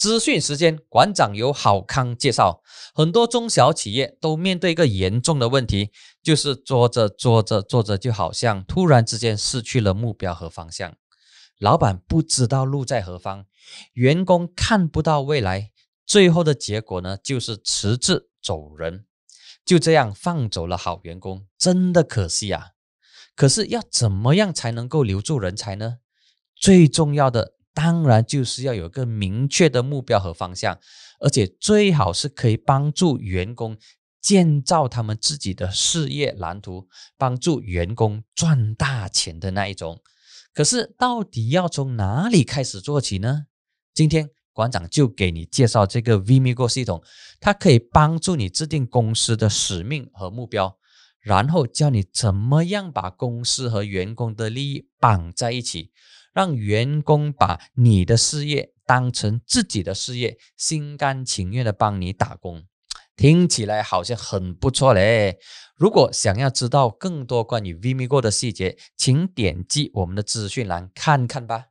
资讯时间，馆长由好康介绍。很多中小企业都面对一个严重的问题，就是做着做着做着，就好像突然之间失去了目标和方向。老板不知道路在何方，员工看不到未来，最后的结果呢，就是辞职走人。就这样放走了好员工，真的可惜啊！可是要怎么样才能够留住人才呢？最重要的。当然就是要有一个明确的目标和方向，而且最好是可以帮助员工建造他们自己的事业蓝图，帮助员工赚大钱的那一种。可是到底要从哪里开始做起呢？今天馆长就给你介绍这个 VMIgo 系统，它可以帮助你制定公司的使命和目标，然后教你怎么样把公司和员工的利益绑在一起。让员工把你的事业当成自己的事业，心甘情愿的帮你打工，听起来好像很不错嘞。如果想要知道更多关于 Vimigo 的细节，请点击我们的资讯栏看看吧。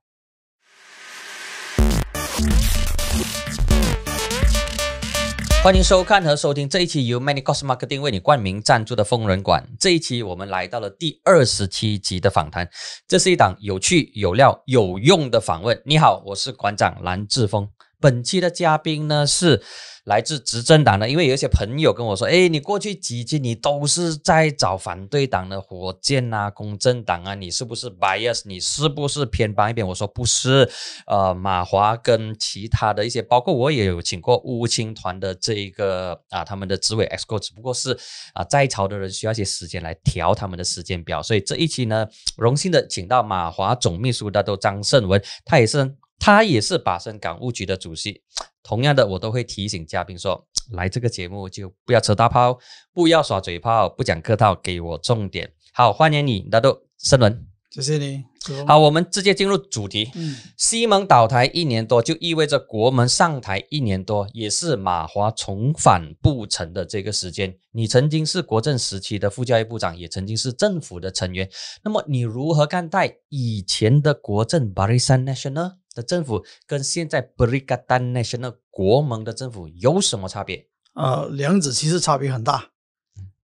欢迎收看和收听这一期由 Many c o s m e t i n g 为你冠名赞助的疯人馆。这一期我们来到了第二十七集的访谈，这是一档有趣、有料、有用的访问。你好，我是馆长蓝志峰。本期的嘉宾呢是来自执政党的，因为有一些朋友跟我说：“哎，你过去几期你都是在找反对党的火箭啊、公正党啊，你是不是 bias？你是不是偏帮一边？”我说：“不是，呃，马华跟其他的一些，包括我也有请过乌青团的这一个啊，他们的执委 X g o 只不过是啊，在朝的人需要一些时间来调他们的时间表，所以这一期呢，荣幸的请到马华总秘书的都张胜文，他也是。”他也是把生港务局的主席，同样的，我都会提醒嘉宾说，来这个节目就不要扯大炮，不要耍嘴炮，不讲客套，给我重点。好，欢迎你，大豆申伦，谢谢你。好，我们直接进入主题。嗯，西蒙倒台一年多，就意味着国门上台一年多，也是马华重返不成的这个时间。你曾经是国政时期的副教育部长，也曾经是政府的成员，那么你如何看待以前的国政 Barisan National？的政府跟现在布里加丹那些尔国盟的政府有什么差别？呃，两者其实差别很大。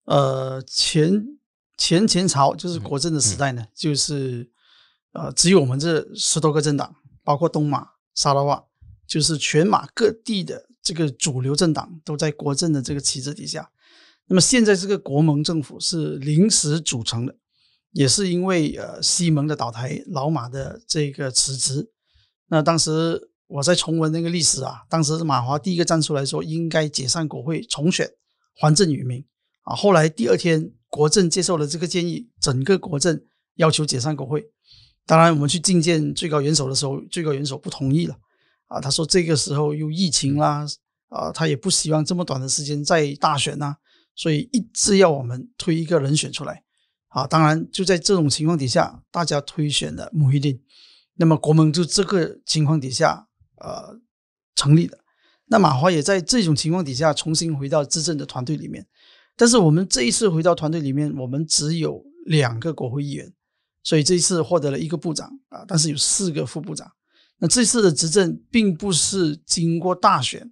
呃，前前前朝就是国政的时代呢，就是呃只有我们这十多个政党，包括东马沙拉瓦，就是全马各地的这个主流政党都在国政的这个旗帜底下。那么现在这个国盟政府是临时组成的，也是因为呃西蒙的倒台、老马的这个辞职。那当时我在重温那个历史啊，当时马华第一个站出来说应该解散国会重选还政于民啊。后来第二天国政接受了这个建议，整个国政要求解散国会。当然我们去觐见最高元首的时候，最高元首不同意了啊，他说这个时候又疫情啦啊，他也不希望这么短的时间再大选呐，所以一直要我们推一个人选出来啊。当然就在这种情况底下，大家推选了穆一定。那么国盟就这个情况底下，呃，成立的。那马华也在这种情况底下重新回到执政的团队里面。但是我们这一次回到团队里面，我们只有两个国会议员，所以这一次获得了一个部长啊，但是有四个副部长。那这次的执政并不是经过大选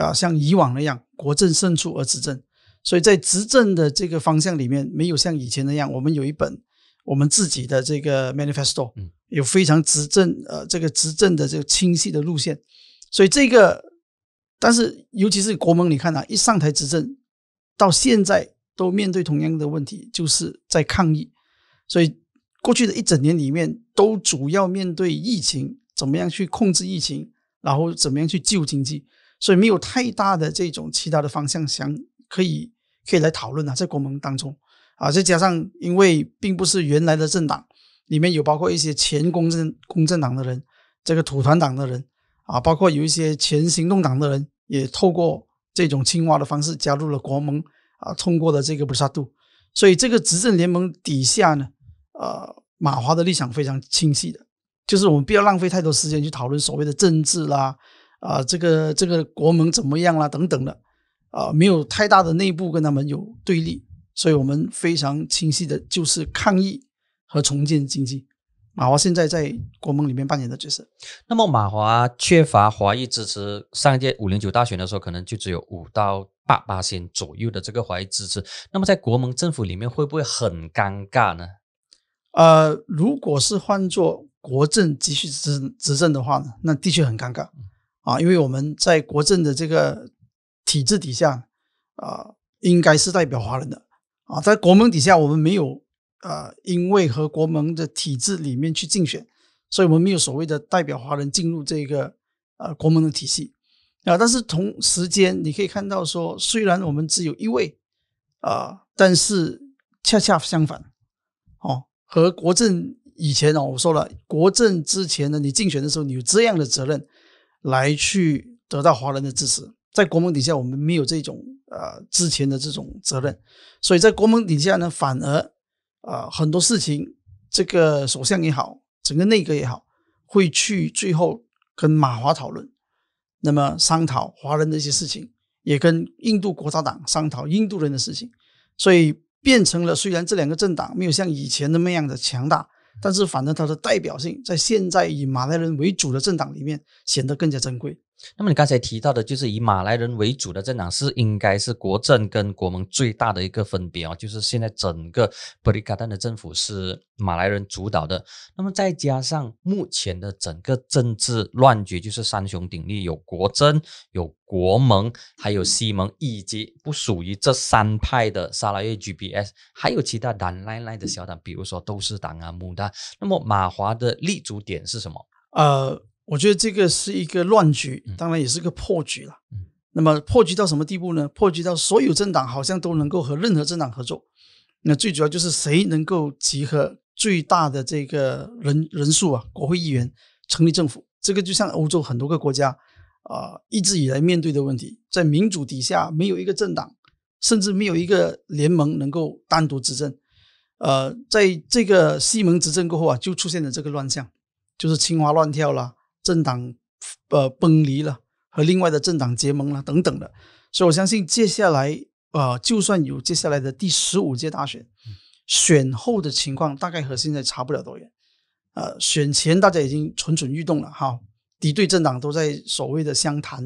啊，像以往那样国政胜出而执政。所以在执政的这个方向里面，没有像以前那样，我们有一本我们自己的这个 manifesto。有非常执政呃，这个执政的这个清晰的路线，所以这个，但是尤其是国盟，你看啊，一上台执政到现在都面对同样的问题，就是在抗疫，所以过去的一整年里面都主要面对疫情，怎么样去控制疫情，然后怎么样去救经济，所以没有太大的这种其他的方向想可以可以来讨论啊，在国盟当中啊，再加上因为并不是原来的政党。里面有包括一些前公正公正党的人，这个土团党的人啊，包括有一些前行动党的人，也透过这种青蛙的方式加入了国盟啊，通过了这个不萨度，所以这个执政联盟底下呢，呃，马华的立场非常清晰的，就是我们不要浪费太多时间去讨论所谓的政治啦，啊，这个这个国盟怎么样啦等等的，啊，没有太大的内部跟他们有对立，所以我们非常清晰的就是抗议。和重建经济，马华现在在国盟里面扮演的角色。那么马华缺乏华裔支持，上一届五零九大选的时候，可能就只有五到八八千左右的这个华裔支持。那么在国盟政府里面，会不会很尴尬呢？呃，如果是换做国政继续执执政的话呢，那的确很尴尬啊，因为我们在国政的这个体制底下，啊，应该是代表华人的啊，在国盟底下，我们没有。啊，因为和国盟的体制里面去竞选，所以我们没有所谓的代表华人进入这个呃国盟的体系啊。但是同时间，你可以看到说，虽然我们只有一位啊，但是恰恰相反哦。和国政以前哦，我说了，国政之前呢，你竞选的时候，你有这样的责任来去得到华人的支持。在国盟底下，我们没有这种呃之前的这种责任，所以在国盟底下呢，反而。呃，很多事情，这个首相也好，整个内阁也好，会去最后跟马华讨论，那么商讨华人的一些事情，也跟印度国大党商讨印度人的事情，所以变成了虽然这两个政党没有像以前的那样的强大，但是反正它的代表性在现在以马来人为主的政党里面显得更加珍贵。那么你刚才提到的，就是以马来人为主的政党，是应该是国政跟国盟最大的一个分别哦。就是现在整个布里卡丹的政府是马来人主导的。那么再加上目前的整个政治乱局，就是三雄鼎立，有国政、有国盟，还有西盟，以及不属于这三派的沙拉叶 G P S，还有其他党赖赖的小党，比如说斗士党啊、穆丹。那么马华的立足点是什么？呃。我觉得这个是一个乱局，当然也是个破局了。那么破局到什么地步呢？破局到所有政党好像都能够和任何政党合作。那最主要就是谁能够集合最大的这个人人数啊？国会议员成立政府，这个就像欧洲很多个国家啊一直以来面对的问题，在民主底下没有一个政党，甚至没有一个联盟能够单独执政。呃，在这个西蒙执政过后啊，就出现了这个乱象，就是青蛙乱跳啦。政党呃崩离了，和另外的政党结盟了等等的，所以我相信接下来呃，就算有接下来的第十五届大选，选后的情况大概和现在差不了多远。呃，选前大家已经蠢蠢欲动了哈，敌对政党都在所谓的相谈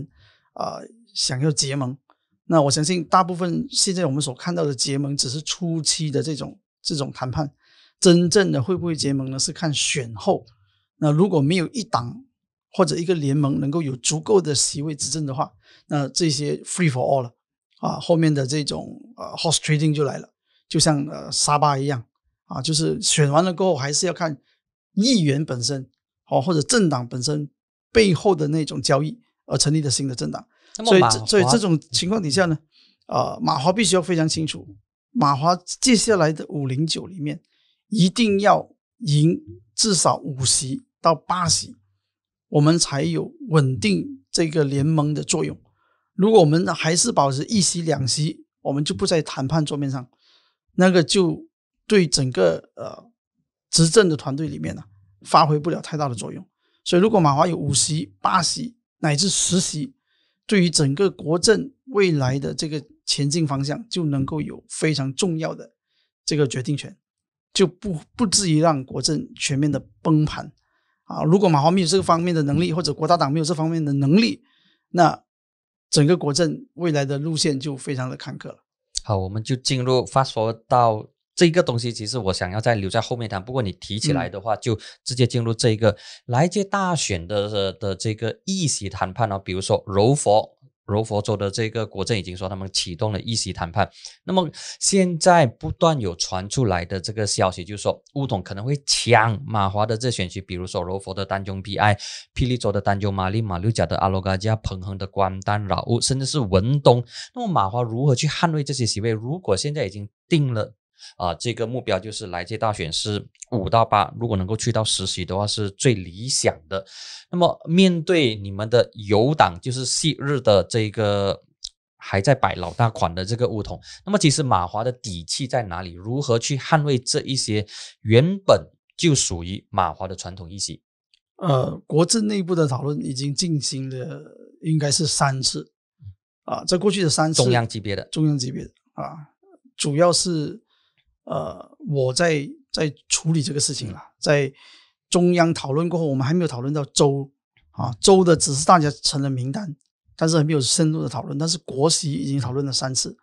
呃，想要结盟。那我相信大部分现在我们所看到的结盟只是初期的这种这种谈判，真正的会不会结盟呢？是看选后。那如果没有一党。或者一个联盟能够有足够的席位执政的话，那这些 free for all 了啊，后面的这种呃 horse trading 就来了，就像呃沙巴一样啊，就是选完了过后还是要看议员本身哦，或者政党本身背后的那种交易而成立的新的政党，所以所以这种情况底下呢，呃，马华必须要非常清楚，马华接下来的五零九里面一定要赢至少五席到八十。我们才有稳定这个联盟的作用。如果我们还是保持一席两席，我们就不在谈判桌面上，那个就对整个呃执政的团队里面呢发挥不了太大的作用。所以，如果马华有五席、八席乃至十席，对于整个国政未来的这个前进方向，就能够有非常重要的这个决定权，就不不至于让国政全面的崩盘。啊，如果马华没有这个方面的能力，或者国大党没有这方面的能力，那整个国政未来的路线就非常的坎坷了。好，我们就进入 r 说到这个东西，其实我想要再留在后面谈，不过你提起来的话，就直接进入这一个来届大选的的这个议席谈判哦，比如说柔佛。柔佛州的这个国政已经说他们启动了议席谈判，那么现在不断有传出来的这个消息，就是说乌统可能会抢马华的这选区，比如说柔佛的丹中 PI、霹雳州的丹中玛丽、马六甲的阿罗嘎加、彭亨的关丹、老乌，甚至是文东。那么马华如何去捍卫这些席位？如果现在已经定了。啊，这个目标就是来届大选是五到八，如果能够去到实习的话，是最理想的。那么面对你们的友党，就是昔日的这个还在摆老大款的这个乌统，那么其实马华的底气在哪里？如何去捍卫这一些原本就属于马华的传统议席？呃，国政内部的讨论已经进行了，应该是三次啊，在过去的三次中央级别的，中央级别的啊，主要是。呃，我在在处理这个事情了，在中央讨论过后，我们还没有讨论到州啊，州的只是大家成了名单，但是还没有深入的讨论。但是国席已经讨论了三次，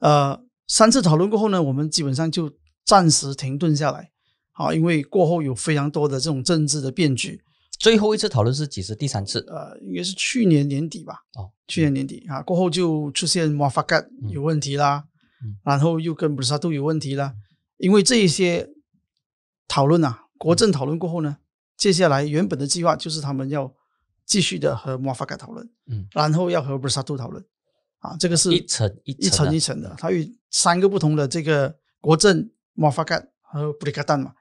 呃，三次讨论过后呢，我们基本上就暂时停顿下来，啊，因为过后有非常多的这种政治的变局。最后一次讨论是几时？第三次？呃，应该是去年年底吧。哦，去年年底啊，过后就出现毛发盖有问题啦。然后又跟布萨沙有问题了，因为这一些讨论啊，国政讨论过后呢，接下来原本的计划就是他们要继续的和莫法盖讨论，嗯，然后要和布萨沙讨论，啊，这个是一层一层一层一层的，它有三个不同的这个国政莫法盖和布里卡丹嘛，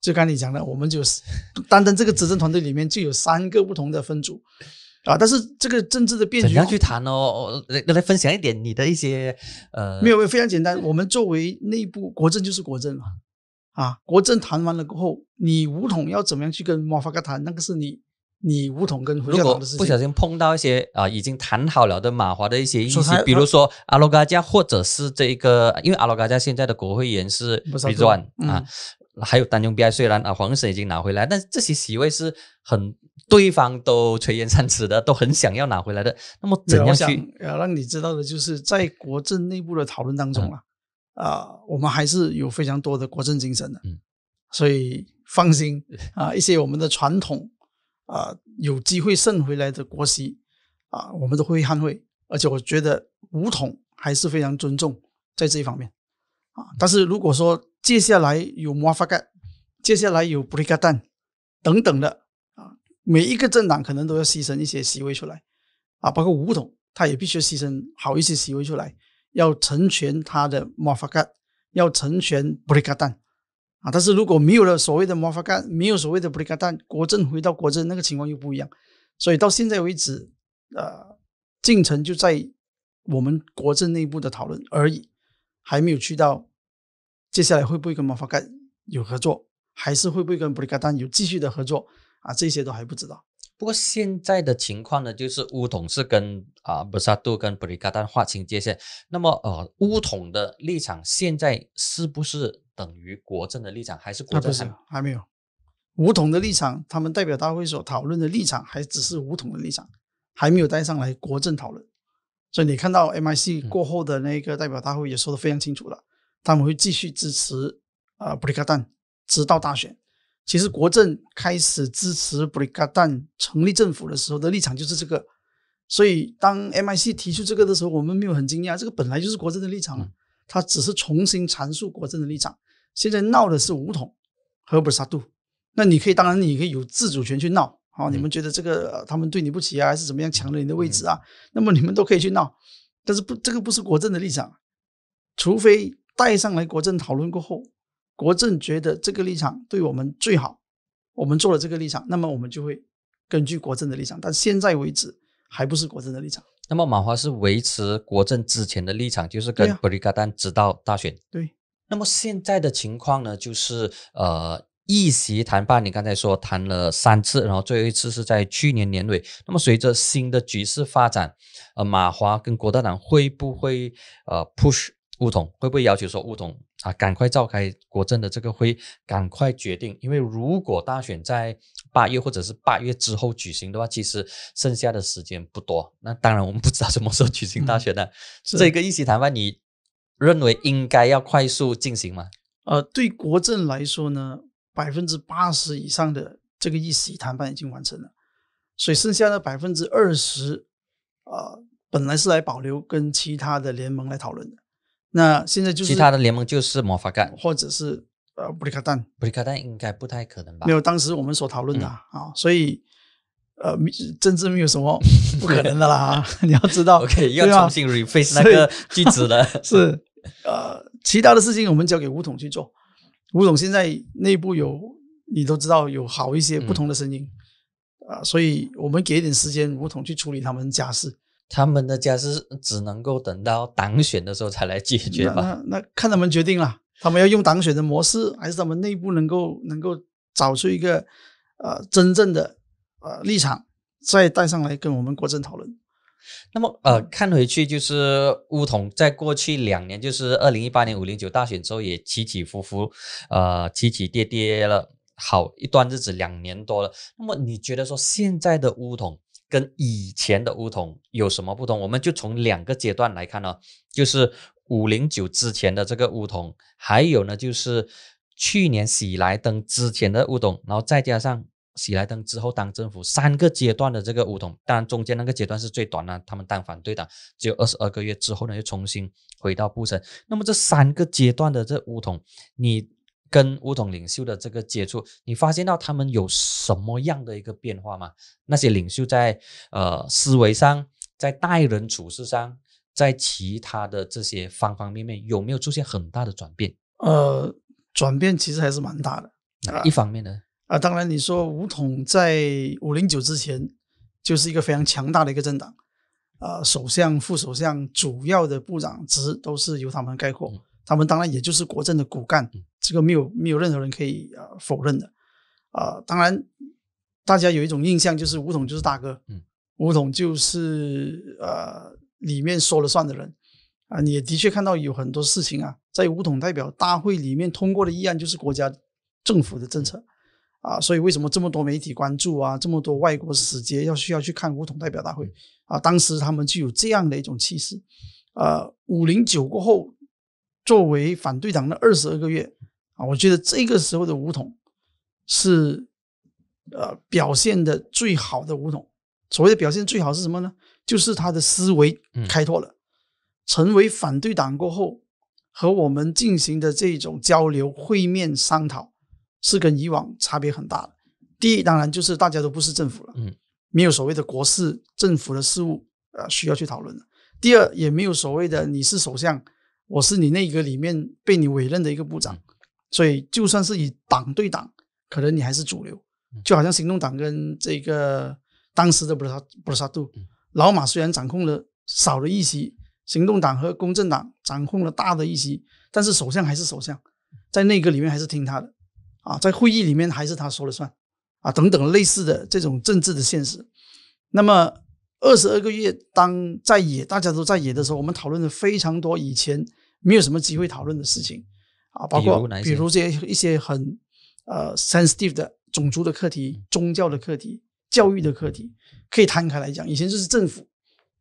就刚你讲的，我们就是单单这个执政团队里面就有三个不同的分组。啊，但是这个政治的变局怎样去谈哦？来来分享一点你的一些呃……没有，没有，非常简单。我们作为内部国政就是国政嘛，啊，国政谈完了过后，你武统要怎么样去跟马法克谈？那个是你你武统跟胡晓的事情。如果不小心碰到一些啊，已经谈好了的马华的一些意思，比如说阿罗嘎加，或者是这个，因为阿罗嘎加现在的国会议员是 b i s o 啊。还有丹东 B I 虽然啊，黄省已经拿回来，但这些席位是很对方都垂涎三尺的，都很想要拿回来的。那么怎样去呃让你知道的就是在国政内部的讨论当中了啊，我们还是有非常多的国政精神的，所以放心啊，一些我们的传统啊，有机会胜回来的国席啊，我们都会捍卫。而且我觉得武统还是非常尊重在这一方面。啊，但是如果说接下来有马法盖，接下来有布里加旦等等的啊，每一个政党可能都要牺牲一些席位出来啊，包括吴统，他也必须牺牲好一些席位出来，要成全他的马法盖，要成全布里加旦啊。但是如果没有了所谓的马法盖，没有所谓的布里加旦，国政回到国政那个情况又不一样。所以到现在为止，呃，进程就在我们国政内部的讨论而已。还没有去到，接下来会不会跟毛法盖有合作，还是会不会跟布里卡丹有继续的合作啊？这些都还不知道。不过现在的情况呢，就是乌统是跟啊布萨杜跟布里卡丹划清界限。那么呃，乌统的立场现在是不是等于国政的立场？还是国政还还没有？乌统的立场，他们代表大会所讨论的立场，还只是乌统的立场，还没有带上来国政讨论。所以你看到 MIC 过后的那个代表大会也说的非常清楚了，他们会继续支持啊布里卡旦直到大选。其实国政开始支持布里卡旦成立政府的时候的立场就是这个，所以当 MIC 提出这个的时候，我们没有很惊讶，这个本来就是国政的立场，他只是重新阐述国政的立场。现在闹的是武统和布沙杜，那你可以，当然你可以有自主权去闹。好，你们觉得这个他们对你不起啊，还是怎么样抢了你的位置啊？那么你们都可以去闹，但是不，这个不是国政的立场，除非带上来国政讨论过后，国政觉得这个立场对我们最好，我们做了这个立场，那么我们就会根据国政的立场。但现在为止还不是国政的立场。那么马华是维持国政之前的立场，就是跟布里卡丹直到大选。对。那么现在的情况呢，就是呃。议席谈判，你刚才说谈了三次，然后最后一次是在去年年尾。那么随着新的局势发展，呃，马华跟国大党会不会呃 push 巫统，会不会要求说巫统啊，赶快召开国政的这个会，赶快决定？因为如果大选在八月或者是八月之后举行的话，其实剩下的时间不多。那当然，我们不知道什么时候举行大选的。这个议席谈判，你认为应该要快速进行吗？呃，对国政来说呢？百分之八十以上的这个议席谈判已经完成了，所以剩下的百分之二十，呃，本来是来保留跟其他的联盟来讨论的。那现在就是其他的联盟就是魔法干，或者是呃布里卡丹，布里卡丹应该不太可能吧？没有，当时我们所讨论的啊，所以呃，政治没有什么 不可能的啦。你要知道，OK，要重新 r e f r a c e 那个句子了。是呃，其他的事情我们交给吴统去做。吴总现在内部有，你都知道有好一些不同的声音，啊，所以我们给一点时间吴总去处理他们家事。他们的家事只能够等到党选的时候才来解决吧？那看他们决定了，他们要用党选的模式，还是他们内部能够能够找出一个呃真正的呃立场，再带上来跟我们国政讨论。那么，呃，看回去就是乌统在过去两年，就是二零一八年五零九大选之后，也起起伏伏，呃，起起跌跌了好一段日子，两年多了。那么，你觉得说现在的乌统跟以前的乌统有什么不同？我们就从两个阶段来看呢，就是五零九之前的这个乌统，还有呢，就是去年喜来登之前的乌统，然后再加上。喜来登之后当政府三个阶段的这个乌统，当然中间那个阶段是最短了。他们当反对党只有二十二个月之后呢，又重新回到布什。那么这三个阶段的这乌统，你跟乌统领袖的这个接触，你发现到他们有什么样的一个变化吗？那些领袖在呃思维上，在待人处事上，在其他的这些方方面面，有没有出现很大的转变？呃，转变其实还是蛮大的。哪一方面呢？啊，当然，你说吴统在五零九之前就是一个非常强大的一个政党，啊，首相、副首相、主要的部长职都是由他们概括，他们当然也就是国政的骨干，这个没有没有任何人可以啊否认的。啊，当然，大家有一种印象就是吴统就是大哥，吴统就是呃里面说了算的人，啊，你也的确看到有很多事情啊，在吴统代表大会里面通过的议案就是国家政府的政策。啊，所以为什么这么多媒体关注啊？这么多外国使节要需要去看五统代表大会啊？当时他们就有这样的一种气势。呃，五零九过后，作为反对党的二十二个月啊，我觉得这个时候的五统是呃表现的最好的五统。所谓的表现最好是什么呢？就是他的思维开拓了，成为反对党过后和我们进行的这种交流会面商讨。是跟以往差别很大的。第一，当然就是大家都不是政府了，没有所谓的国事、政府的事务呃需要去讨论的。第二，也没有所谓的你是首相，我是你内阁里面被你委任的一个部长，所以就算是以党对党，可能你还是主流。就好像行动党跟这个当时的布什布萨杜老马虽然掌控了少的议席，行动党和公正党掌控了大的议席，但是首相还是首相，在内阁里面还是听他的。啊，在会议里面还是他说了算，啊，等等类似的这种政治的现实。那么二十二个月当在野，大家都在野的时候，我们讨论了非常多以前没有什么机会讨论的事情，啊，包括比如些一些很呃 sensitive 的种族的课题、宗教的课题、教育的课题，可以摊开来讲。以前就是政府，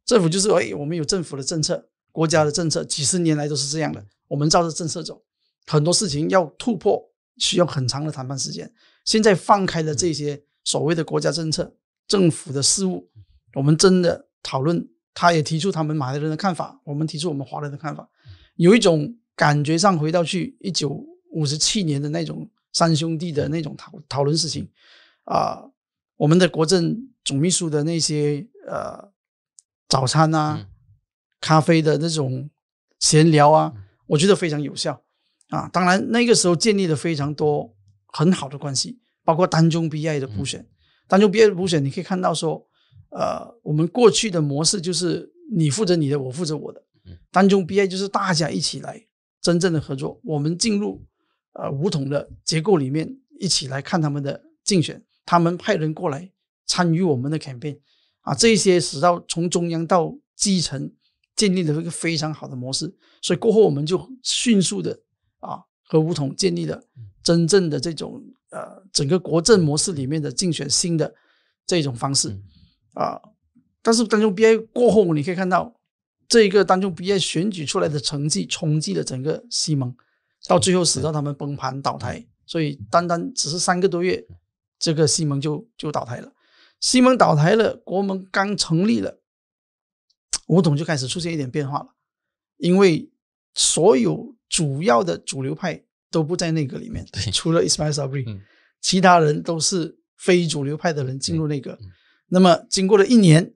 政府就是哎，我们有政府的政策，国家的政策，几十年来都是这样的，我们照着政策走，很多事情要突破。需要很长的谈判时间。现在放开了这些所谓的国家政策、政府的事务，我们真的讨论，他也提出他们马来人的看法，我们提出我们华人的看法，有一种感觉上回到去一九五十七年的那种三兄弟的那种讨讨论事情啊，我们的国政总秘书的那些呃早餐啊、咖啡的那种闲聊啊，我觉得非常有效。啊，当然那个时候建立了非常多很好的关系，包括单中 BI 的补选，单中 BI 的补选，你可以看到说，呃，我们过去的模式就是你负责你的，我负责我的，单中 BI 就是大家一起来真正的合作，我们进入呃五统的结构里面，一起来看他们的竞选，他们派人过来参与我们的 campaign，啊，这一些使到从中央到基层建立了一个非常好的模式，所以过后我们就迅速的。啊，和吴统建立了真正的这种呃，整个国政模式里面的竞选新的这种方式啊。但是当中 B 业过后，你可以看到这一个当中 B 业选举出来的成绩冲击了整个西蒙，到最后使到他们崩盘倒台。所以单单只是三个多月，这个西蒙就就倒台了。西蒙倒台了，国盟刚成立了，吴统就开始出现一点变化了，因为所有。主要的主流派都不在内阁里面，除了 Ismael Bree，其他人都是非主流派的人进入内阁。那么经过了一年，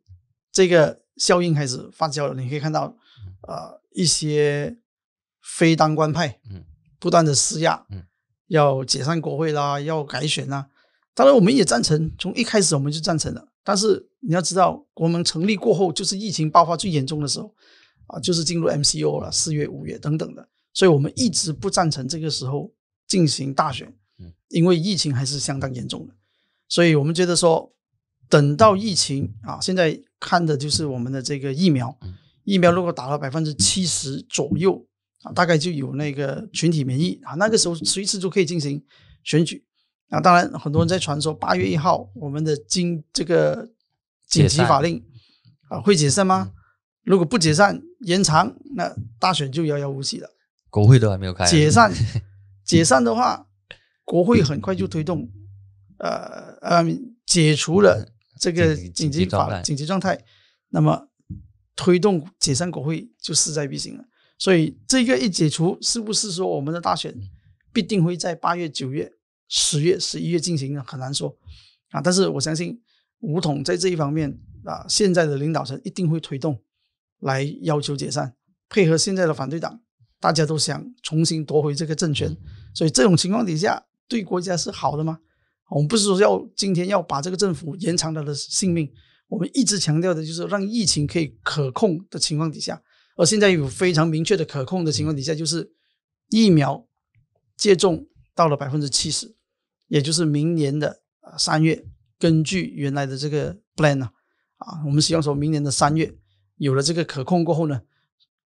这个效应开始发酵了。你可以看到，啊，一些非当官派，嗯，不断的施压，嗯，要解散国会啦，要改选啦。当然我们也赞成，从一开始我们就赞成了。但是你要知道，国盟成立过后就是疫情爆发最严重的时候，啊，就是进入 MCO 了，四月、五月等等的。所以我们一直不赞成这个时候进行大选，因为疫情还是相当严重的。所以我们觉得说，等到疫情啊，现在看的就是我们的这个疫苗，疫苗如果打了百分之七十左右啊，大概就有那个群体免疫啊，那个时候随时就可以进行选举。啊。当然，很多人在传说八月一号我们的经这个紧急法令啊会解散吗？如果不解散延长，那大选就遥遥无期了。国会都还没有开，解散，解散的话，国会很快就推动，呃呃，解除了这个紧急法、紧急状态，那么推动解散国会就势在必行了。所以这个一解除，是不是说我们的大选必定会在八月、九月、十月、十一月进行呢？很难说啊。但是我相信，吴统在这一方面啊，现在的领导层一定会推动来要求解散，配合现在的反对党。大家都想重新夺回这个政权，所以这种情况底下对国家是好的吗？我们不是说要今天要把这个政府延长他的性命，我们一直强调的就是让疫情可以可控的情况底下，而现在有非常明确的可控的情况底下，就是疫苗接种到了百分之七十，也就是明年的啊三月，根据原来的这个 plan 啊，啊，我们希望说明年的三月有了这个可控过后呢，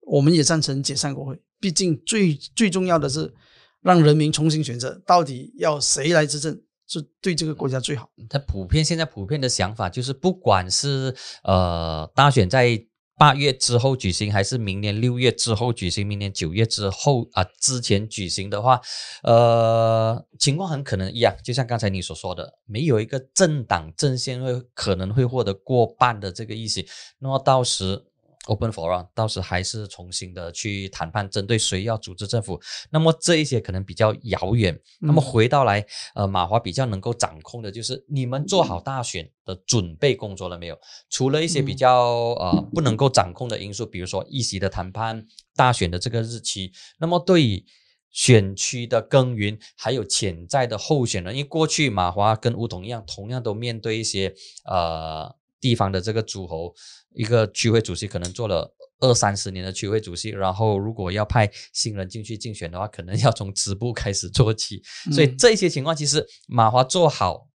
我们也赞成解散国会。毕竟最最重要的是，让人民重新选择到底要谁来执政，是对这个国家最好。他普遍现在普遍的想法就是，不管是呃大选在八月之后举行，还是明年六月之后举行，明年九月之后啊之前举行的话，呃情况很可能一样。就像刚才你所说的，没有一个政党政线会可能会获得过半的这个意思。那么到时。Open Forum，到时还是重新的去谈判，针对谁要组织政府。那么这一些可能比较遥远。那么回到来，呃，马华比较能够掌控的就是你们做好大选的准备工作了没有？除了一些比较呃不能够掌控的因素，比如说议席的谈判、大选的这个日期。那么对于选区的耕耘，还有潜在的候选人，因为过去马华跟吴桐一样，同样都面对一些呃。地方的这个诸侯，一个区会主席可能做了二三十年的区会主席，然后如果要派新人进去竞选的话，可能要从支部开始做起。所以这些情况，其实马华做好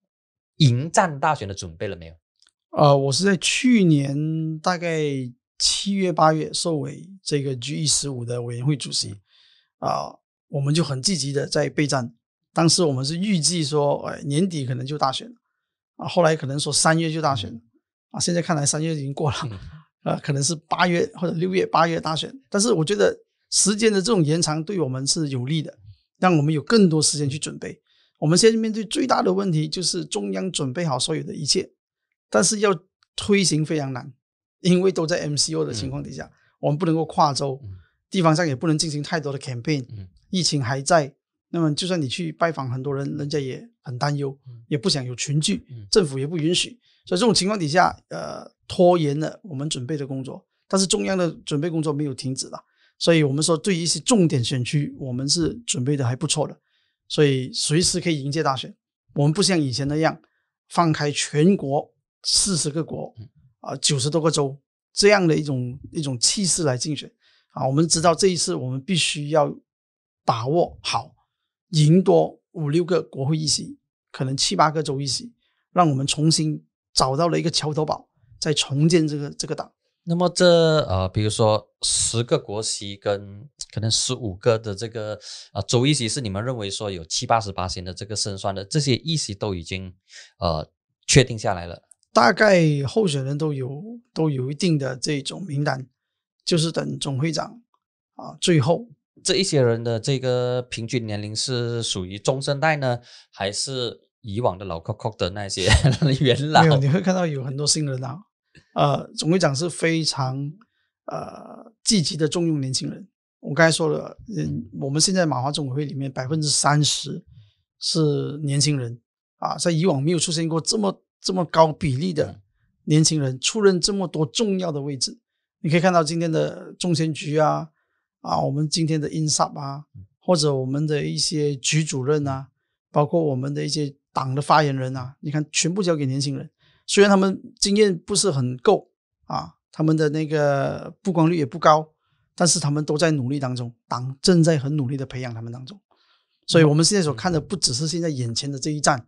迎战大选的准备了没有？啊，我是在去年大概七月八月受委这个 GE 十五的委员会主席啊，我们就很积极的在备战。当时我们是预计说，呃，年底可能就大选了啊，后来可能说三月就大选。啊，现在看来三月已经过了，啊，可能是八月或者六月、八月大选。但是我觉得时间的这种延长对我们是有利的，让我们有更多时间去准备。我们现在面对最大的问题就是中央准备好所有的一切，但是要推行非常难，因为都在 MCO 的情况底下，我们不能够跨州，地方上也不能进行太多的 campaign，疫情还在。那么，就算你去拜访很多人，人家也很担忧，也不想有群聚，政府也不允许。所以这种情况底下，呃，拖延了我们准备的工作。但是中央的准备工作没有停止了，所以我们说，对于一些重点选区，我们是准备的还不错的，所以随时可以迎接大选。我们不像以前那样放开全国四十个国啊九十多个州这样的一种一种气势来竞选啊。我们知道这一次我们必须要把握好。赢多五六个国会议席，可能七八个州议席，让我们重新找到了一个桥头堡，再重建这个这个党。那么这呃，比如说十个国席跟可能十五个的这个啊州议席，是你们认为说有七八十八千的这个胜算的？这些议席都已经呃确定下来了。大概候选人都有都有一定的这种名单，就是等总会长啊最后。这一些人的这个平均年龄是属于中生代呢，还是以往的老 COCO 的那些元 老？没有，你会看到有很多新人啊。呃，总会长是非常呃积极的重用年轻人。我刚才说了，嗯，我们现在马华总会里面百分之三十是年轻人啊，在以往没有出现过这么这么高比例的年轻人出任这么多重要的位置。你可以看到今天的中前局啊。啊，我们今天的 Insup 啊，或者我们的一些局主任啊，包括我们的一些党的发言人啊，你看，全部交给年轻人。虽然他们经验不是很够啊，他们的那个曝光率也不高，但是他们都在努力当中。党正在很努力的培养他们当中。所以，我们现在所看的不只是现在眼前的这一战，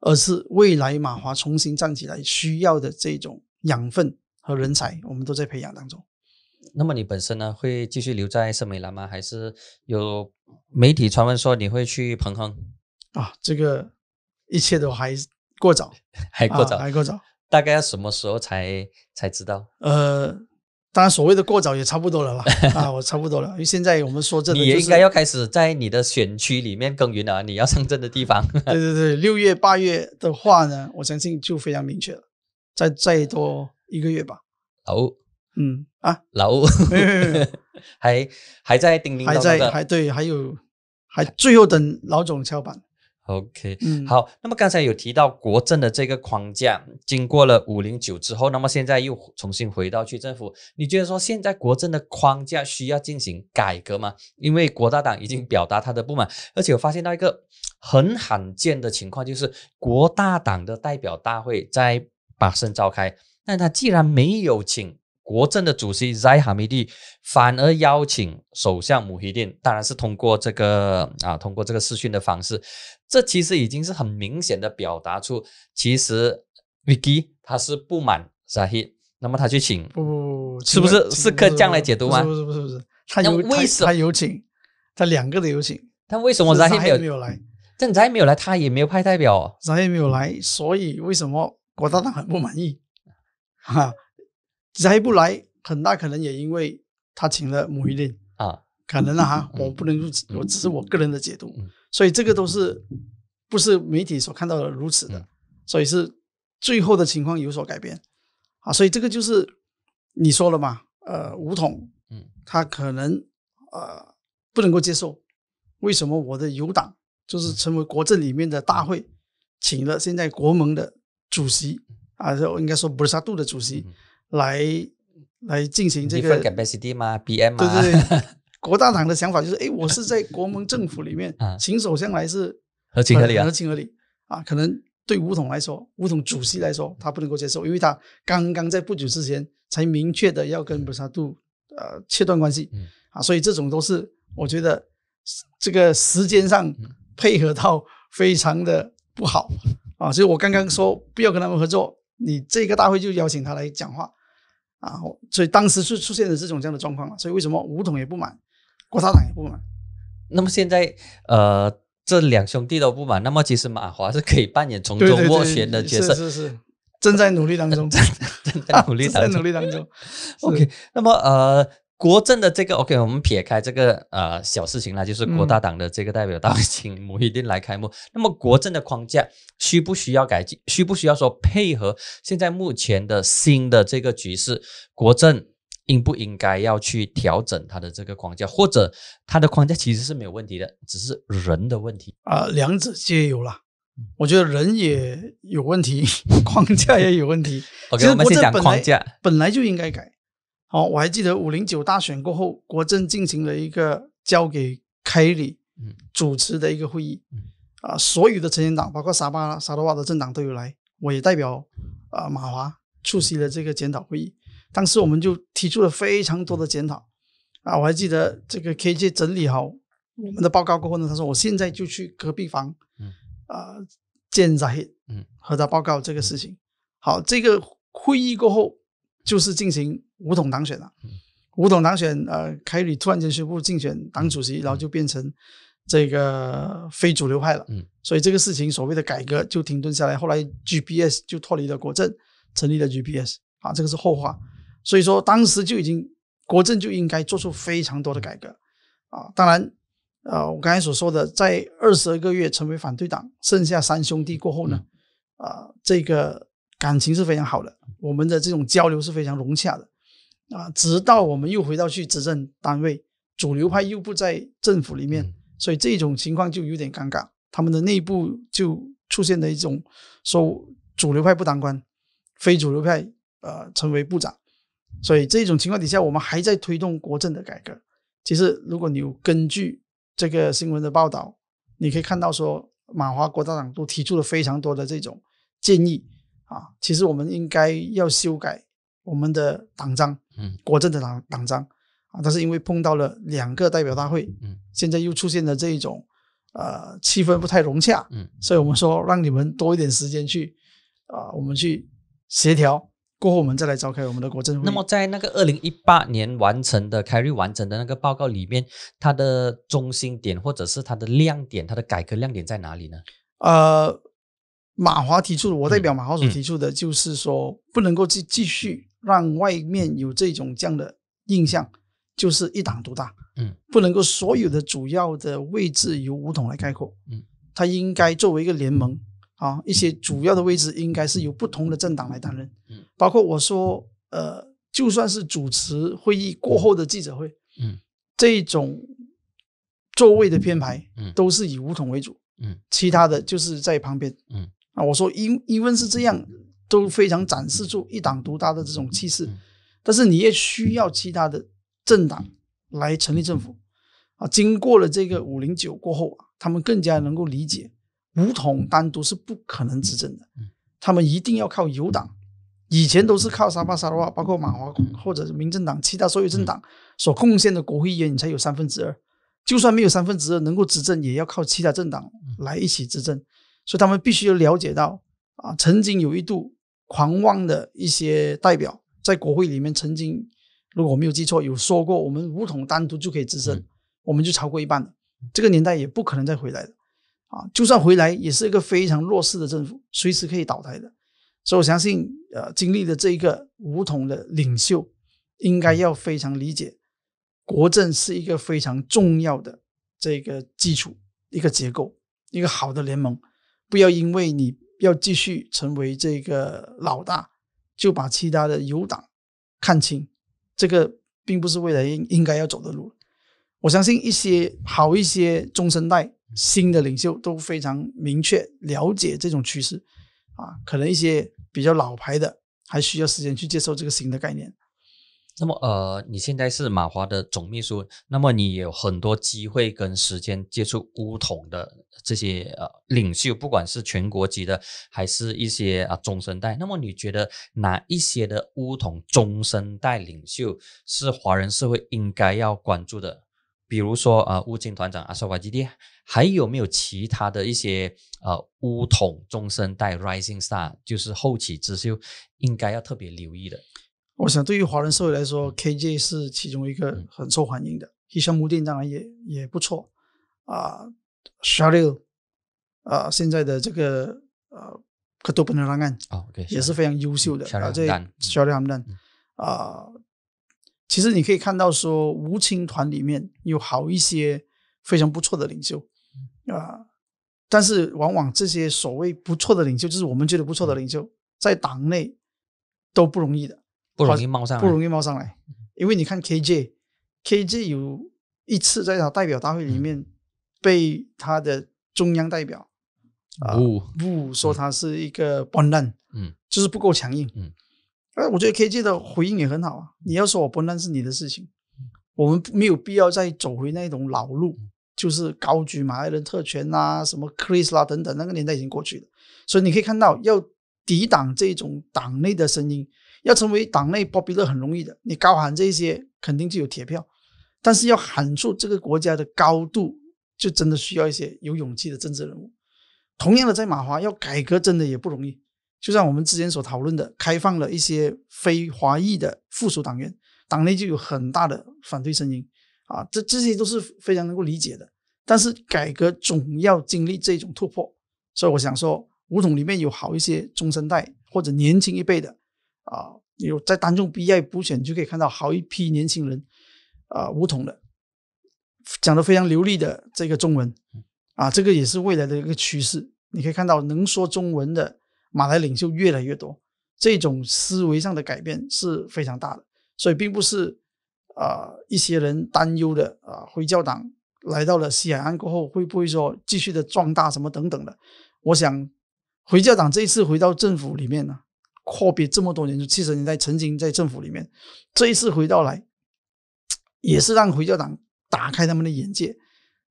而是未来马华重新站起来需要的这种养分和人才，我们都在培养当中。那么你本身呢，会继续留在圣美兰吗？还是有媒体传闻说你会去彭亨？啊，这个一切都还过早，还过早，还过早。大概要什么时候才才知道？呃，当然所谓的过早也差不多了啦。啊，我差不多了，因为现在我们说这，你也应该要开始在你的选区里面耕耘了。你要上阵的地方，对对对，六月八月的话呢，我相信就非常明确了。再再多一个月吧。好。嗯啊，老，还还在叮叮当当的，还对，还有还最后等老总敲板。OK，嗯，好。那么刚才有提到国政的这个框架，经过了五零九之后，那么现在又重新回到区政府。你觉得说现在国政的框架需要进行改革吗？因为国大党已经表达他的不满，而且我发现到一个很罕见的情况，就是国大党的代表大会在巴生召开，但他既然没有请。国政的主席扎哈米蒂反而邀请首相穆希丁，当然是通过这个啊，通过这个视讯的方式。这其实已经是很明显的表达出，其实 Vicky 他是不满 z a h i 希，那么他去请，不不不，是不是？是客将来解读吗？不是不是不是，他有为什他有请，他两个都有请。但为什么 z a 扎希没有来？但扎希没有来，他也没有派代表。扎希没有来，所以为什么国大党很不满意？哈。才不来，很大可能也因为他请了母一令啊，可能啊哈，我不能如此，我只是我个人的解读，所以这个都是不是媒体所看到的如此的，所以是最后的情况有所改变啊，所以这个就是你说了嘛，呃，吴统，嗯，他可能呃不能够接受，为什么我的友党就是成为国政里面的大会，请了现在国盟的主席啊，应该说布沙杜的主席。来来进行这个 capacity 吗？PM 啊，对对对，国大党的想法就是，哎，我是在国盟政府里面，请首相来是合情合理啊，合情合理啊。可能对吴统来说，吴统主席来说，他不能够接受，因为他刚刚在不久之前才明确的要跟布沙杜呃切断关系啊，所以这种都是我觉得这个时间上配合到非常的不好啊。所以我刚刚说不要跟他们合作。你这个大会就邀请他来讲话，啊，所以当时是出现了这种这样的状况了。所以为什么吴统也不满，郭大党也不满？那么现在，呃，这两兄弟都不满。那么其实马华是可以扮演从中斡旋的角色，是是，是，正在努力当中，在在努力当中，OK。那么呃。国政的这个 OK，我们撇开这个呃小事情啦，就是国大党的这个代表到请某一定来开幕。那么国政的框架需不需要改进？需不需要说配合现在目前的新的这个局势，国政应不应该要去调整它的这个框架，或者它的框架其实是没有问题的，只是人的问题啊，两者皆有啦。我觉得人也有问题，框架也有问题。OK，我们讲框架，本来就应该改。哦，我还记得五零九大选过后，国政进行了一个交给凯里主持的一个会议，啊，所有的成员党，包括沙巴、沙捞瓦的政党都有来。我也代表啊马华出席了这个检讨会议。当时我们就提出了非常多的检讨。啊，我还记得这个 K j 整理好我们的报告过后呢，他说：“我现在就去隔壁房，啊，见在嗯，和他报告这个事情。”好，这个会议过后就是进行。五统当选了，五统当选，呃，凯里突然间宣布竞选党主席，然后就变成这个非主流派了。嗯，所以这个事情所谓的改革就停顿下来。后来 G P S 就脱离了国政，成立了 G P S，啊，这个是后话。所以说当时就已经国政就应该做出非常多的改革，啊，当然，呃，我刚才所说的在二十个月成为反对党，剩下三兄弟过后呢，啊，这个感情是非常好的，我们的这种交流是非常融洽的。啊，直到我们又回到去执政单位，主流派又不在政府里面，所以这种情况就有点尴尬。他们的内部就出现了一种说，主流派不当官，非主流派呃成为部长。所以这种情况底下，我们还在推动国政的改革。其实，如果你有根据这个新闻的报道，你可以看到说，马华国大党都提出了非常多的这种建议啊。其实，我们应该要修改。我们的党章，嗯，国政的党党章，啊，但是因为碰到了两个代表大会，嗯，现在又出现了这一种，呃，气氛不太融洽，嗯，所以我们说让你们多一点时间去，啊，我们去协调，过后我们再来召开我们的国政。那么在那个二零一八年完成的开瑞完成的那个报告里面，它的中心点或者是它的亮点，它的改革亮点在哪里呢？呃，马华提出的，我代表马华所提出的，就是说不能够继继续让外面有这种这样的印象，就是一党独大，嗯，不能够所有的主要的位置由五统来概括，嗯，它应该作为一个联盟，啊，一些主要的位置应该是由不同的政党来担任，嗯，包括我说，呃，就算是主持会议过后的记者会，嗯，这种座位的编排，嗯，都是以五统为主，嗯，其他的就是在旁边，嗯。啊，我说，因因文是这样，都非常展示出一党独大的这种气势，但是你也需要其他的政党来成立政府啊。经过了这个五零九过后啊，他们更加能够理解，五统单独是不可能执政的，他们一定要靠友党。以前都是靠沙八沙的话，包括马华或者是民政党其他所有政党所贡献的国会议员，你才有三分之二。就算没有三分之二能够执政，也要靠其他政党来一起执政。所以他们必须要了解到，啊，曾经有一度狂妄的一些代表在国会里面曾经，如果我没有记错，有说过我们五统单独就可以执政，我们就超过一半了。这个年代也不可能再回来了，啊，就算回来也是一个非常弱势的政府，随时可以倒台的。所以我相信，呃，经历了这一个五统的领袖，应该要非常理解，国政是一个非常重要的这个基础、一个结构、一个好的联盟。不要因为你要继续成为这个老大，就把其他的友党看清，这个并不是未来应应该要走的路。我相信一些好一些中生代新的领袖都非常明确了解这种趋势，啊，可能一些比较老牌的还需要时间去接受这个新的概念。那么，呃，你现在是马华的总秘书，那么你有很多机会跟时间接触乌统的这些呃领袖，不管是全国级的，还是一些啊中生代。那么，你觉得哪一些的乌统中生代领袖是华人社会应该要关注的？比如说，呃，乌金团长阿萨瓦基蒂，还有没有其他的一些呃乌统中生代 rising star，就是后起之秀，应该要特别留意的？我想，对于华人社会来说，KJ 是其中一个很受欢迎的。伊香乌店当然也也不错啊。s h a r 啊，现在的这个呃 k a t o p n 的档案哦，OK，也是非常优秀的。Sharry 他们啊，其实你可以看到说，吴青团里面有好一些非常不错的领袖啊，但是往往这些所谓不错的领袖，就是我们觉得不错的领袖，在党内都不容易的。不容易冒上，来，不容易冒上来，因为你看 KJ，KJ 有一次在他代表大会里面被他的中央代表不不说他是一个笨蛋，嗯，就是不够强硬，嗯，哎，我觉得 KJ 的回应也很好啊。你要说我崩烂是你的事情，我们没有必要再走回那种老路，就是高举马来人特权呐，什么 Chris 拉等等，那个年代已经过去了。所以你可以看到，要抵挡这种党内的声音。要成为党内鲍比勒很容易的，你高喊这些肯定就有铁票，但是要喊出这个国家的高度，就真的需要一些有勇气的政治人物。同样的，在马华要改革真的也不容易，就像我们之前所讨论的，开放了一些非华裔的附属党员，党内就有很大的反对声音啊。这这些都是非常能够理解的，但是改革总要经历这种突破。所以我想说，五统里面有好一些中生代或者年轻一辈的。啊，有在当众 BI 补选，就可以看到好一批年轻人，啊，梧桐的，讲得非常流利的这个中文，啊，这个也是未来的一个趋势。你可以看到，能说中文的马来领袖越来越多，这种思维上的改变是非常大的。所以，并不是啊，一些人担忧的啊，回教党来到了西海岸过后，会不会说继续的壮大什么等等的？我想，回教党这一次回到政府里面呢。阔别这么多年，就七十年代曾经在政府里面，这一次回到来，也是让回教党打开他们的眼界。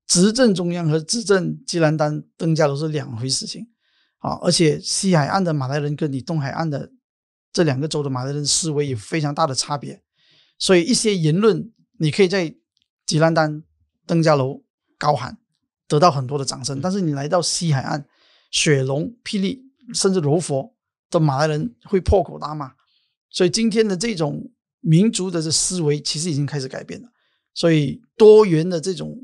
执政中央和执政吉兰丹、登嘉楼是两回事情啊！而且西海岸的马来人跟你东海岸的这两个州的马来人思维有非常大的差别，所以一些言论你可以在吉兰丹、登嘉楼高喊，得到很多的掌声，但是你来到西海岸，雪龙、霹雳甚至柔佛。的马来人会破口大骂，所以今天的这种民族的这思维其实已经开始改变了，所以多元的这种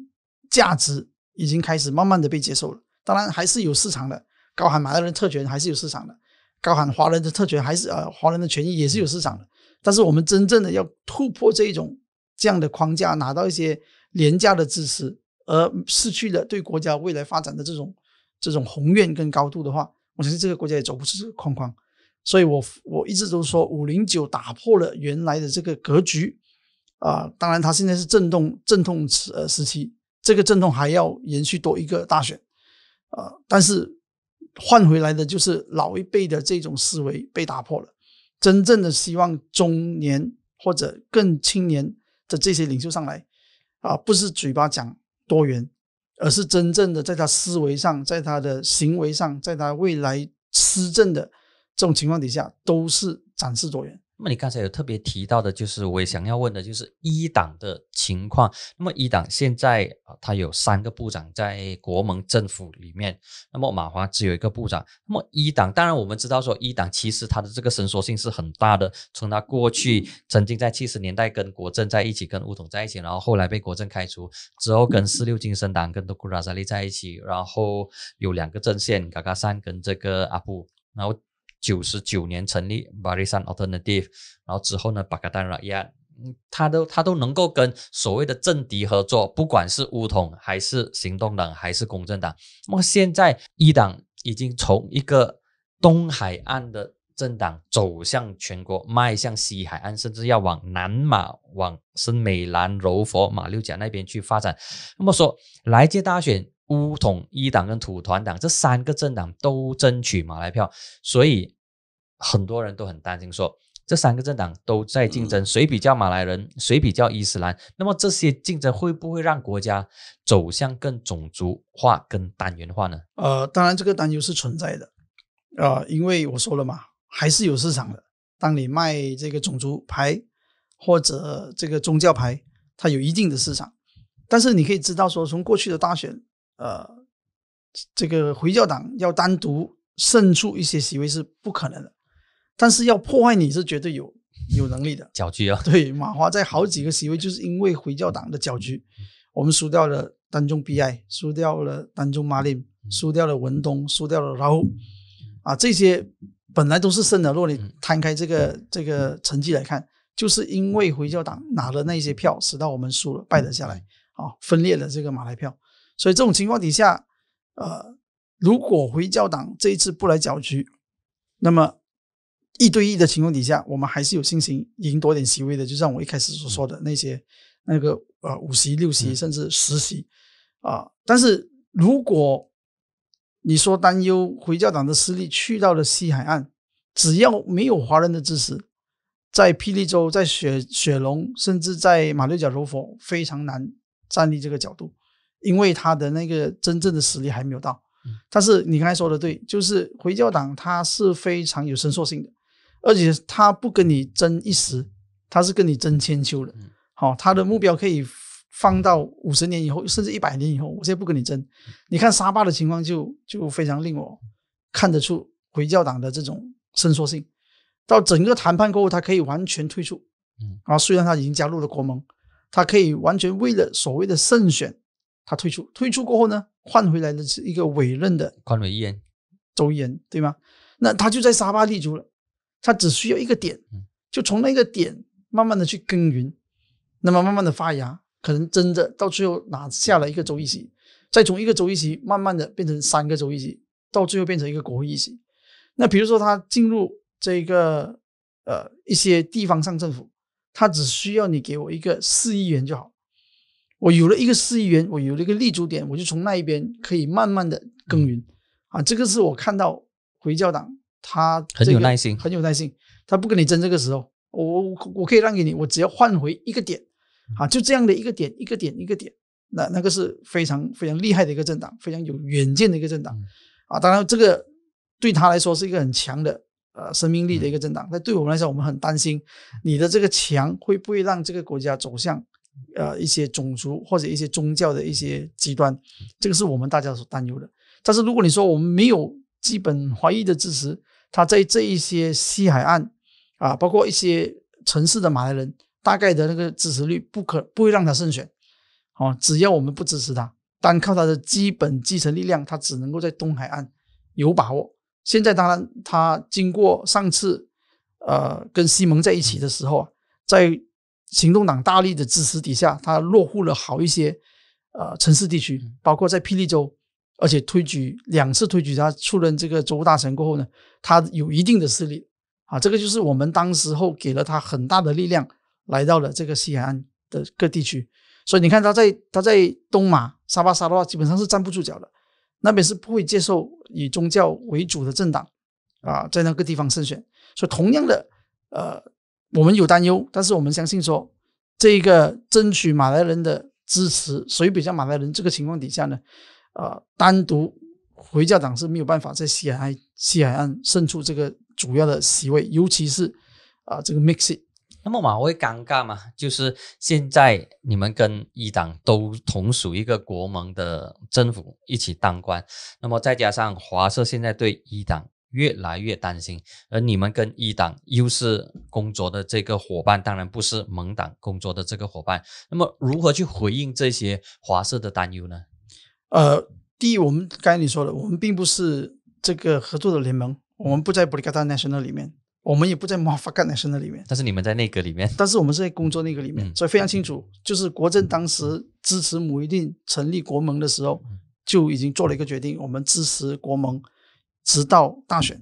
价值已经开始慢慢的被接受了。当然还是有市场的，高喊马来人特权还是有市场的，高喊华人的特权还是呃华人的权益也是有市场的。但是我们真正的要突破这一种这样的框架，拿到一些廉价的支持，而失去了对国家未来发展的这种这种宏愿跟高度的话。我相信这个国家也走不出这个框框，所以，我我一直都说五零九打破了原来的这个格局啊。当然，他现在是震动、阵痛时呃时期，这个阵痛还要延续多一个大选啊。但是换回来的就是老一辈的这种思维被打破了，真正的希望中年或者更青年的这些领袖上来啊，不是嘴巴讲多元。而是真正的在他思维上，在他的行为上，在他未来施政的这种情况底下，都是展示多元。那么你刚才有特别提到的，就是我也想要问的，就是一党的情况。那么一党现在啊，他有三个部长在国盟政府里面，那么马华只有一个部长。那么一党，当然我们知道说，一党其实他的这个伸缩性是很大的。从他过去曾经在七十年代跟国政在一起，跟吴统在一起，然后后来被国政开除之后，跟四六金神党跟多古拉扎利在一起，然后有两个阵线，嘎嘎山跟这个阿布，然后。九十九年成立，Barisan Alternative，然后之后呢，巴格丹拉亚，他都他都能够跟所谓的政敌合作，不管是乌统还是行动党还是公正党。那么现在一党已经从一个东海岸的政党走向全国，迈向西海岸，甚至要往南马、往是美兰、柔佛、马六甲那边去发展。那么说，来届大选。乌统一党跟土团党这三个政党都争取马来票，所以很多人都很担心，说这三个政党都在竞争，谁比较马来人，谁比较伊斯兰？那么这些竞争会不会让国家走向更种族化、更单元化呢？呃，当然这个担忧是存在的，呃，因为我说了嘛，还是有市场的。当你卖这个种族牌或者这个宗教牌，它有一定的市场，但是你可以知道说，从过去的大选呃，这个回教党要单独胜出一些席位是不可能的，但是要破坏你是绝对有有能力的搅局啊！对，马华在好几个席位就是因为回教党的搅局，我们输掉了丹中 B I，输掉了丹中马林，输掉了文东，输掉了老虎啊！这些本来都是胜的，若你摊开这个这个成绩来看，就是因为回教党拿了那些票，使到我们输了败了下来，啊，分裂了这个马来票。所以这种情况底下，呃，如果回教党这一次不来搅局，那么一对一的情况底下，我们还是有信心赢多点席位的。就像我一开始所说的那些，那个呃，五席、六席甚至十席啊。但是如果你说担忧回教党的势力去到了西海岸，只要没有华人的支持，在霹雳州、在雪雪龙，甚至在马六甲柔佛，非常难站立这个角度。因为他的那个真正的实力还没有到，但是你刚才说的对，就是回教党他是非常有伸缩性的，而且他不跟你争一时，他是跟你争千秋的。好，他的目标可以放到五十年以后，甚至一百年以后。我现在不跟你争，你看沙巴的情况就就非常令我看得出回教党的这种伸缩性，到整个谈判过后，他可以完全退出。嗯，啊，虽然他已经加入了国盟，他可以完全为了所谓的胜选。他退出，退出过后呢，换回来的是一个委任的官委员、周议员，对吗？那他就在沙巴立足了。他只需要一个点，就从那个点慢慢的去耕耘，那么慢慢的发芽，可能真的到最后拿下了一个周议席，再从一个周议席慢慢的变成三个周议席，到最后变成一个国会议席。那比如说他进入这个呃一些地方上政府，他只需要你给我一个市议员就好。我有了一个四议员，我有了一个立足点，我就从那一边可以慢慢的耕耘，啊，这个是我看到回教党他很有耐心，很有耐心，他不跟你争这个时候，我我可以让给你，我只要换回一个点，啊，就这样的一个点，一个点，一个点，那那个是非常非常厉害的一个政党，非常有远见的一个政党，啊，当然这个对他来说是一个很强的呃生命力的一个政党，那对我们来说，我们很担心你的这个强会不会让这个国家走向。呃，一些种族或者一些宗教的一些极端，这个是我们大家所担忧的。但是如果你说我们没有基本怀疑的支持，他在这一些西海岸啊，包括一些城市的马来人，大概的那个支持率不可不会让他胜选。哦，只要我们不支持他，单靠他的基本基层力量，他只能够在东海岸有把握。现在当然，他经过上次呃跟西蒙在一起的时候啊，在。行动党大力的支持底下，他落户了好一些呃城市地区，包括在霹雳州，而且推举两次推举他出任这个州大臣过后呢，他有一定的势力啊。这个就是我们当时候给了他很大的力量，来到了这个西海岸的各地区。所以你看他在他在东马沙巴沙的话，基本上是站不住脚的，那边是不会接受以宗教为主的政党啊，在那个地方胜选。所以同样的呃。我们有担忧，但是我们相信说，这个争取马来人的支持，所以比较马来人这个情况底下呢，呃，单独回教党是没有办法在西海西海岸胜出这个主要的席位，尤其是啊这个 mix。那么马会尴尬吗？就是现在你们跟一党都同属一个国盟的政府一起当官，那么再加上华社现在对一党。越来越担心，而你们跟一党又是工作的这个伙伴，当然不是盟党工作的这个伙伴。那么，如何去回应这些华社的担忧呢？呃，第一，我们刚才你说的，我们并不是这个合作的联盟，我们不在布里克达纳森那里面，我们也不在马法卡纳 a 那里面。但是你们在内阁里面。但是我们在工作那个里面，所以非常清楚，就是国政当时支持母定成立国盟的时候，就已经做了一个决定，我们支持国盟。直到大选，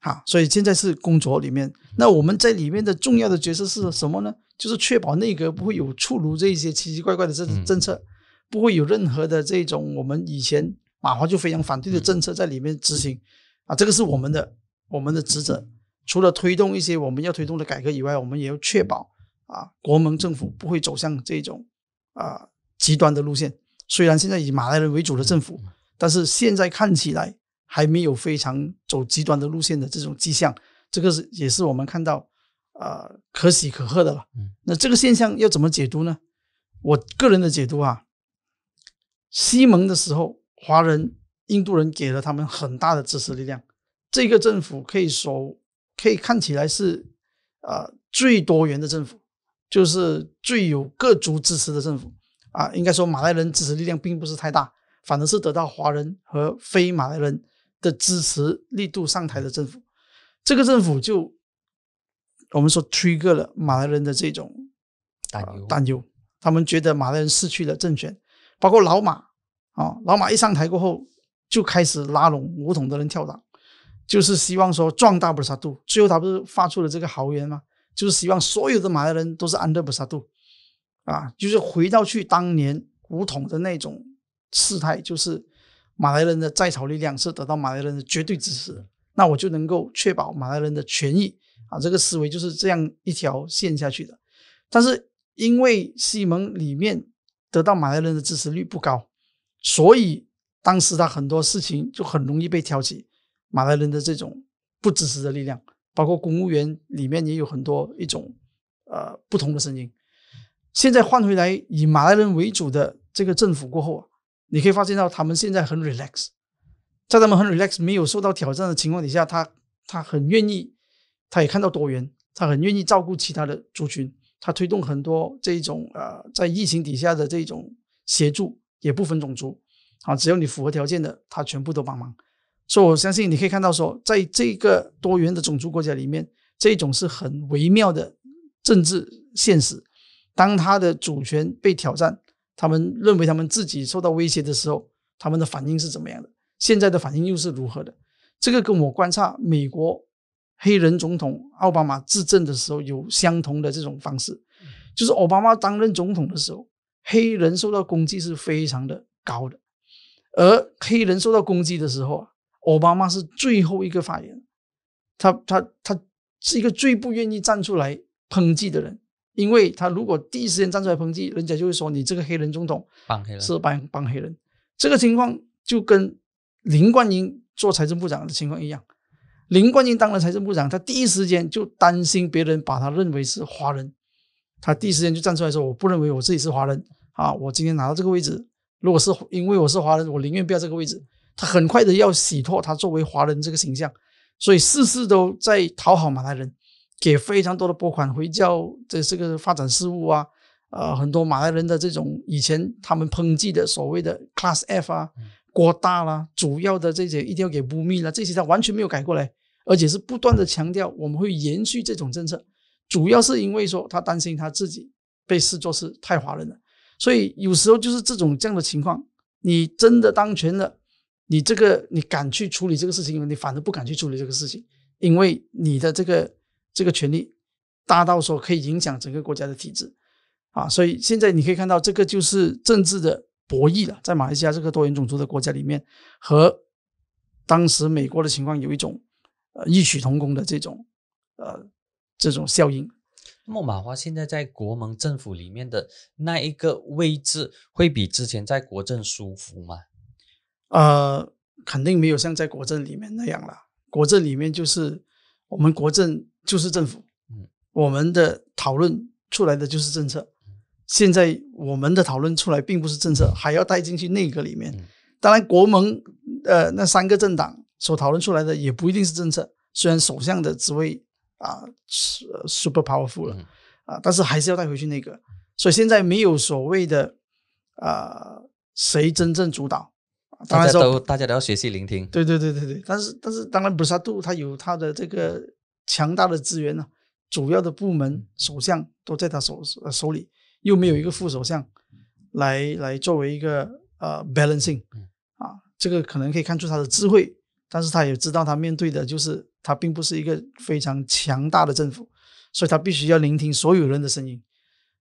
哈，所以现在是工作里面。那我们在里面的重要的角色是什么呢？就是确保内阁不会有出炉这一些奇奇怪怪的政政策，不会有任何的这种我们以前马华就非常反对的政策在里面执行。啊，这个是我们的我们的职责。除了推动一些我们要推动的改革以外，我们也要确保啊，国盟政府不会走向这种啊极端的路线。虽然现在以马来人为主的政府，但是现在看起来。还没有非常走极端的路线的这种迹象，这个是也是我们看到啊可喜可贺的了。那这个现象要怎么解读呢？我个人的解读啊，西蒙的时候，华人、印度人给了他们很大的支持力量，这个政府可以说可以看起来是啊最多元的政府，就是最有各族支持的政府啊。应该说马来人支持力量并不是太大，反而是得到华人和非马来人。的支持力度上台的政府，这个政府就我们说 trigger 了马来人的这种担忧，担忧他们觉得马来人失去了政权，包括老马啊，老马一上台过后就开始拉拢武统的人跳党，就是希望说壮大布沙杜，最后他不是发出了这个豪言吗？就是希望所有的马来人都是安德布萨杜啊，就是回到去当年古统的那种事态，就是。马来人的在朝力量是得到马来人的绝对支持，那我就能够确保马来人的权益啊！这个思维就是这样一条线下去的。但是因为西蒙里面得到马来人的支持率不高，所以当时他很多事情就很容易被挑起马来人的这种不支持的力量，包括公务员里面也有很多一种呃不同的声音。现在换回来以马来人为主的这个政府过后啊。你可以发现到，他们现在很 relax，在他们很 relax、没有受到挑战的情况底下，他他很愿意，他也看到多元，他很愿意照顾其他的族群，他推动很多这种呃，在疫情底下的这种协助，也不分种族啊，只要你符合条件的，他全部都帮忙。所以，我相信你可以看到，说在这个多元的种族国家里面，这种是很微妙的政治现实。当他的主权被挑战。他们认为他们自己受到威胁的时候，他们的反应是怎么样的？现在的反应又是如何的？这个跟我观察美国黑人总统奥巴马执政的时候有相同的这种方式，就是奥巴马担任总统的时候，黑人受到攻击是非常的高的，而黑人受到攻击的时候啊，奥巴马是最后一个发言，他他他是一个最不愿意站出来抨击的人。因为他如果第一时间站出来抨击，人家就会说你这个黑人总统是帮帮黑人。这个情况就跟林冠英做财政部长的情况一样。林冠英当了财政部长，他第一时间就担心别人把他认为是华人，他第一时间就站出来说：“我不认为我自己是华人啊！我今天拿到这个位置，如果是因为我是华人，我宁愿不要这个位置。”他很快的要洗脱他作为华人这个形象，所以事事都在讨好马来人。给非常多的拨款回教这是个发展事务啊，呃，很多马来人的这种以前他们抨击的所谓的 Class F 啊，国大啦，主要的这些一定要给污蔑了，这些他完全没有改过来，而且是不断的强调我们会延续这种政策，主要是因为说他担心他自己被视作是太华人了，所以有时候就是这种这样的情况，你真的当权了，你这个你敢去处理这个事情，你反而不敢去处理这个事情，因为你的这个。这个权力大到说可以影响整个国家的体制啊，所以现在你可以看到，这个就是政治的博弈了。在马来西亚这个多元种族的国家里面，和当时美国的情况有一种异曲同工的这种呃这种效应。莫马花现在在国盟政府里面的那一个位置，会比之前在国政舒服吗？呃，肯定没有像在国政里面那样了。国政里面就是我们国政。就是政府，我们的讨论出来的就是政策。现在我们的讨论出来并不是政策，还要带进去那个里面。当然，国盟呃那三个政党所讨论出来的也不一定是政策。虽然首相的职位啊是 super powerful 了啊，但是还是要带回去那个。所以现在没有所谓的啊谁真正主导。大家都大家都要学习聆听。对对对对对，但是但是当然不是杜，他有他的这个。强大的资源呢，主要的部门首相都在他手手里，又没有一个副首相来来作为一个呃 balancing，啊，这个可能可以看出他的智慧，但是他也知道他面对的就是他并不是一个非常强大的政府，所以他必须要聆听所有人的声音，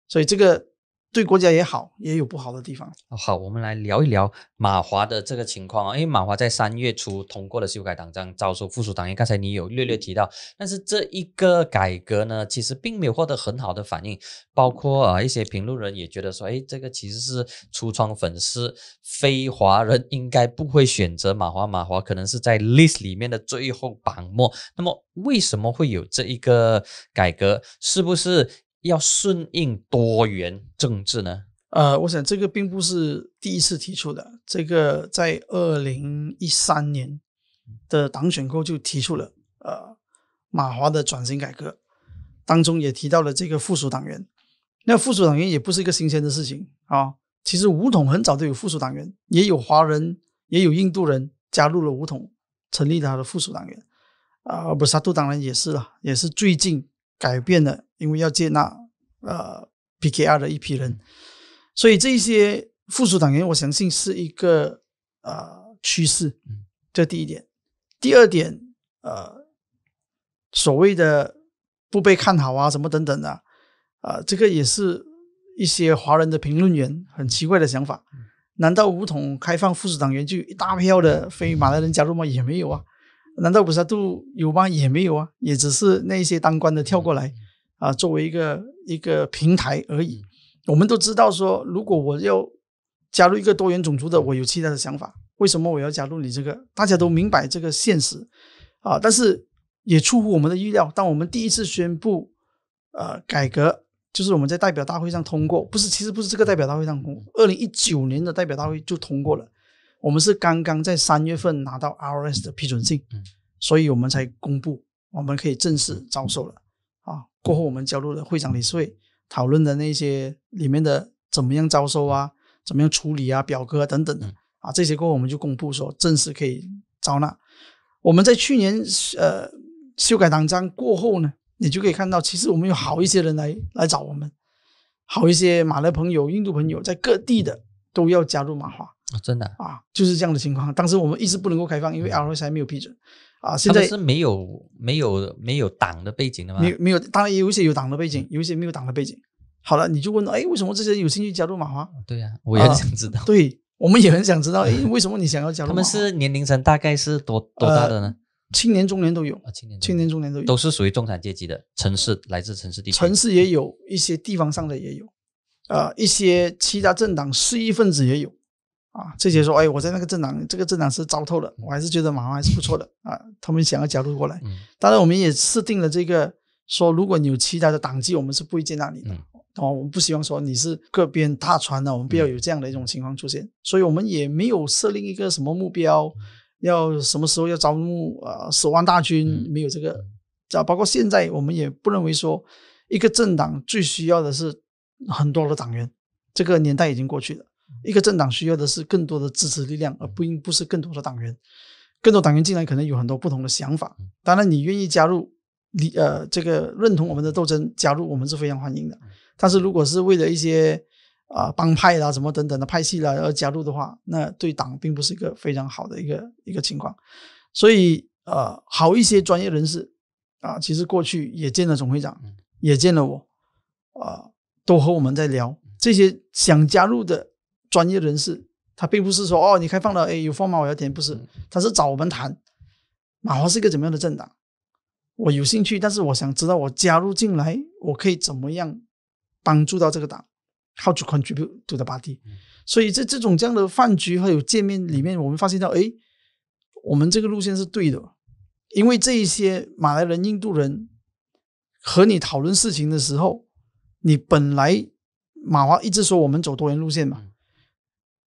所以这个。对国家也好，也有不好的地方。好，我们来聊一聊马华的这个情况啊，因为马华在三月初通过了修改党章，招收附属党员。刚才你有略略提到，但是这一个改革呢，其实并没有获得很好的反应，包括啊一些评论人也觉得说，哎，这个其实是橱窗粉丝，非华人应该不会选择马华，马华可能是在 list 里面的最后榜末。那么为什么会有这一个改革？是不是？要顺应多元政治呢？呃，我想这个并不是第一次提出的。这个在二零一三年的党选后就提出了。呃，马华的转型改革当中也提到了这个附属党员。那附属党员也不是一个新鲜的事情啊。其实武统很早就有附属党员，也有华人，也有印度人加入了武统，成立他的附属党员。啊，不，沙都当然也是了，也是最近。改变了，因为要接纳呃 PKR 的一批人，所以这一些附属党员，我相信是一个呃趋势。这第一点，第二点，呃，所谓的不被看好啊，什么等等的，啊，这个也是一些华人的评论员很奇怪的想法。难道武统开放附属党员就一大票的非马来人加入吗？也没有啊。难道五什度有吗？也没有啊，也只是那些当官的跳过来啊，作为一个一个平台而已。我们都知道说，如果我要加入一个多元种族的，我有其他的想法，为什么我要加入你这个？大家都明白这个现实啊，但是也出乎我们的预料。当我们第一次宣布呃改革，就是我们在代表大会上通过，不是，其实不是这个代表大会上通过，二零一九年的代表大会就通过了。我们是刚刚在三月份拿到 R.S 的批准信，嗯，所以我们才公布我们可以正式招收了啊。过后我们加入了会长理事会讨论的那些里面的怎么样招收啊，怎么样处理啊，表格等等的啊，这些过后我们就公布说正式可以招纳。我们在去年呃修改党章过后呢，你就可以看到其实我们有好一些人来来找我们，好一些马来朋友、印度朋友在各地的都要加入马华。啊，真的啊，就是这样的情况。当时我们一直不能够开放，因为 L s i 还没有批准啊。现在是没有没有没有党的背景的吗？没没有，当然有一些有党的背景，有一些没有党的背景。好了，你就问了，哎，为什么这些人有兴趣加入马华？对呀，我也想知道。对我们也很想知道，哎，为什么你想要加入？他们是年龄层大概是多多大的呢？青年、中年都有啊，青年、青年、中年都有，都是属于中产阶级的城市，来自城市地区，城市也有一些地方上的也有，啊，一些其他政党失意分子也有。啊，这些说，哎，我在那个政党，这个政党是糟透了，我还是觉得马航还是不错的啊。他们想个角度过来，当然我们也设定了这个，说如果你有其他的党籍，我们是不会接纳你的。哦，我们不希望说你是各边踏船的，我们不要有这样的一种情况出现。所以我们也没有设定一个什么目标，要什么时候要招募啊十万大军，没有这个。包括现在我们也不认为说一个政党最需要的是很多的党员，这个年代已经过去了。一个政党需要的是更多的支持力量，而不应不是更多的党员。更多党员进来可能有很多不同的想法。当然，你愿意加入，你呃这个认同我们的斗争，加入我们是非常欢迎的。但是如果是为了一些啊帮派啦、什么等等的派系啦而加入的话，那对党并不是一个非常好的一个一个情况。所以，呃，好一些专业人士啊，其实过去也见了总会长，也见了我，啊，都和我们在聊这些想加入的。专业人士，他并不是说哦，你开放了，哎，有放吗？我要填，不是，他是找我们谈。马华是一个怎么样的政党？我有兴趣，但是我想知道，我加入进来，我可以怎么样帮助到这个党？How to contribute to the party？所以在这种这样的饭局还有见面里面，我们发现到，哎，我们这个路线是对的，因为这一些马来人、印度人和你讨论事情的时候，你本来马华一直说我们走多元路线嘛。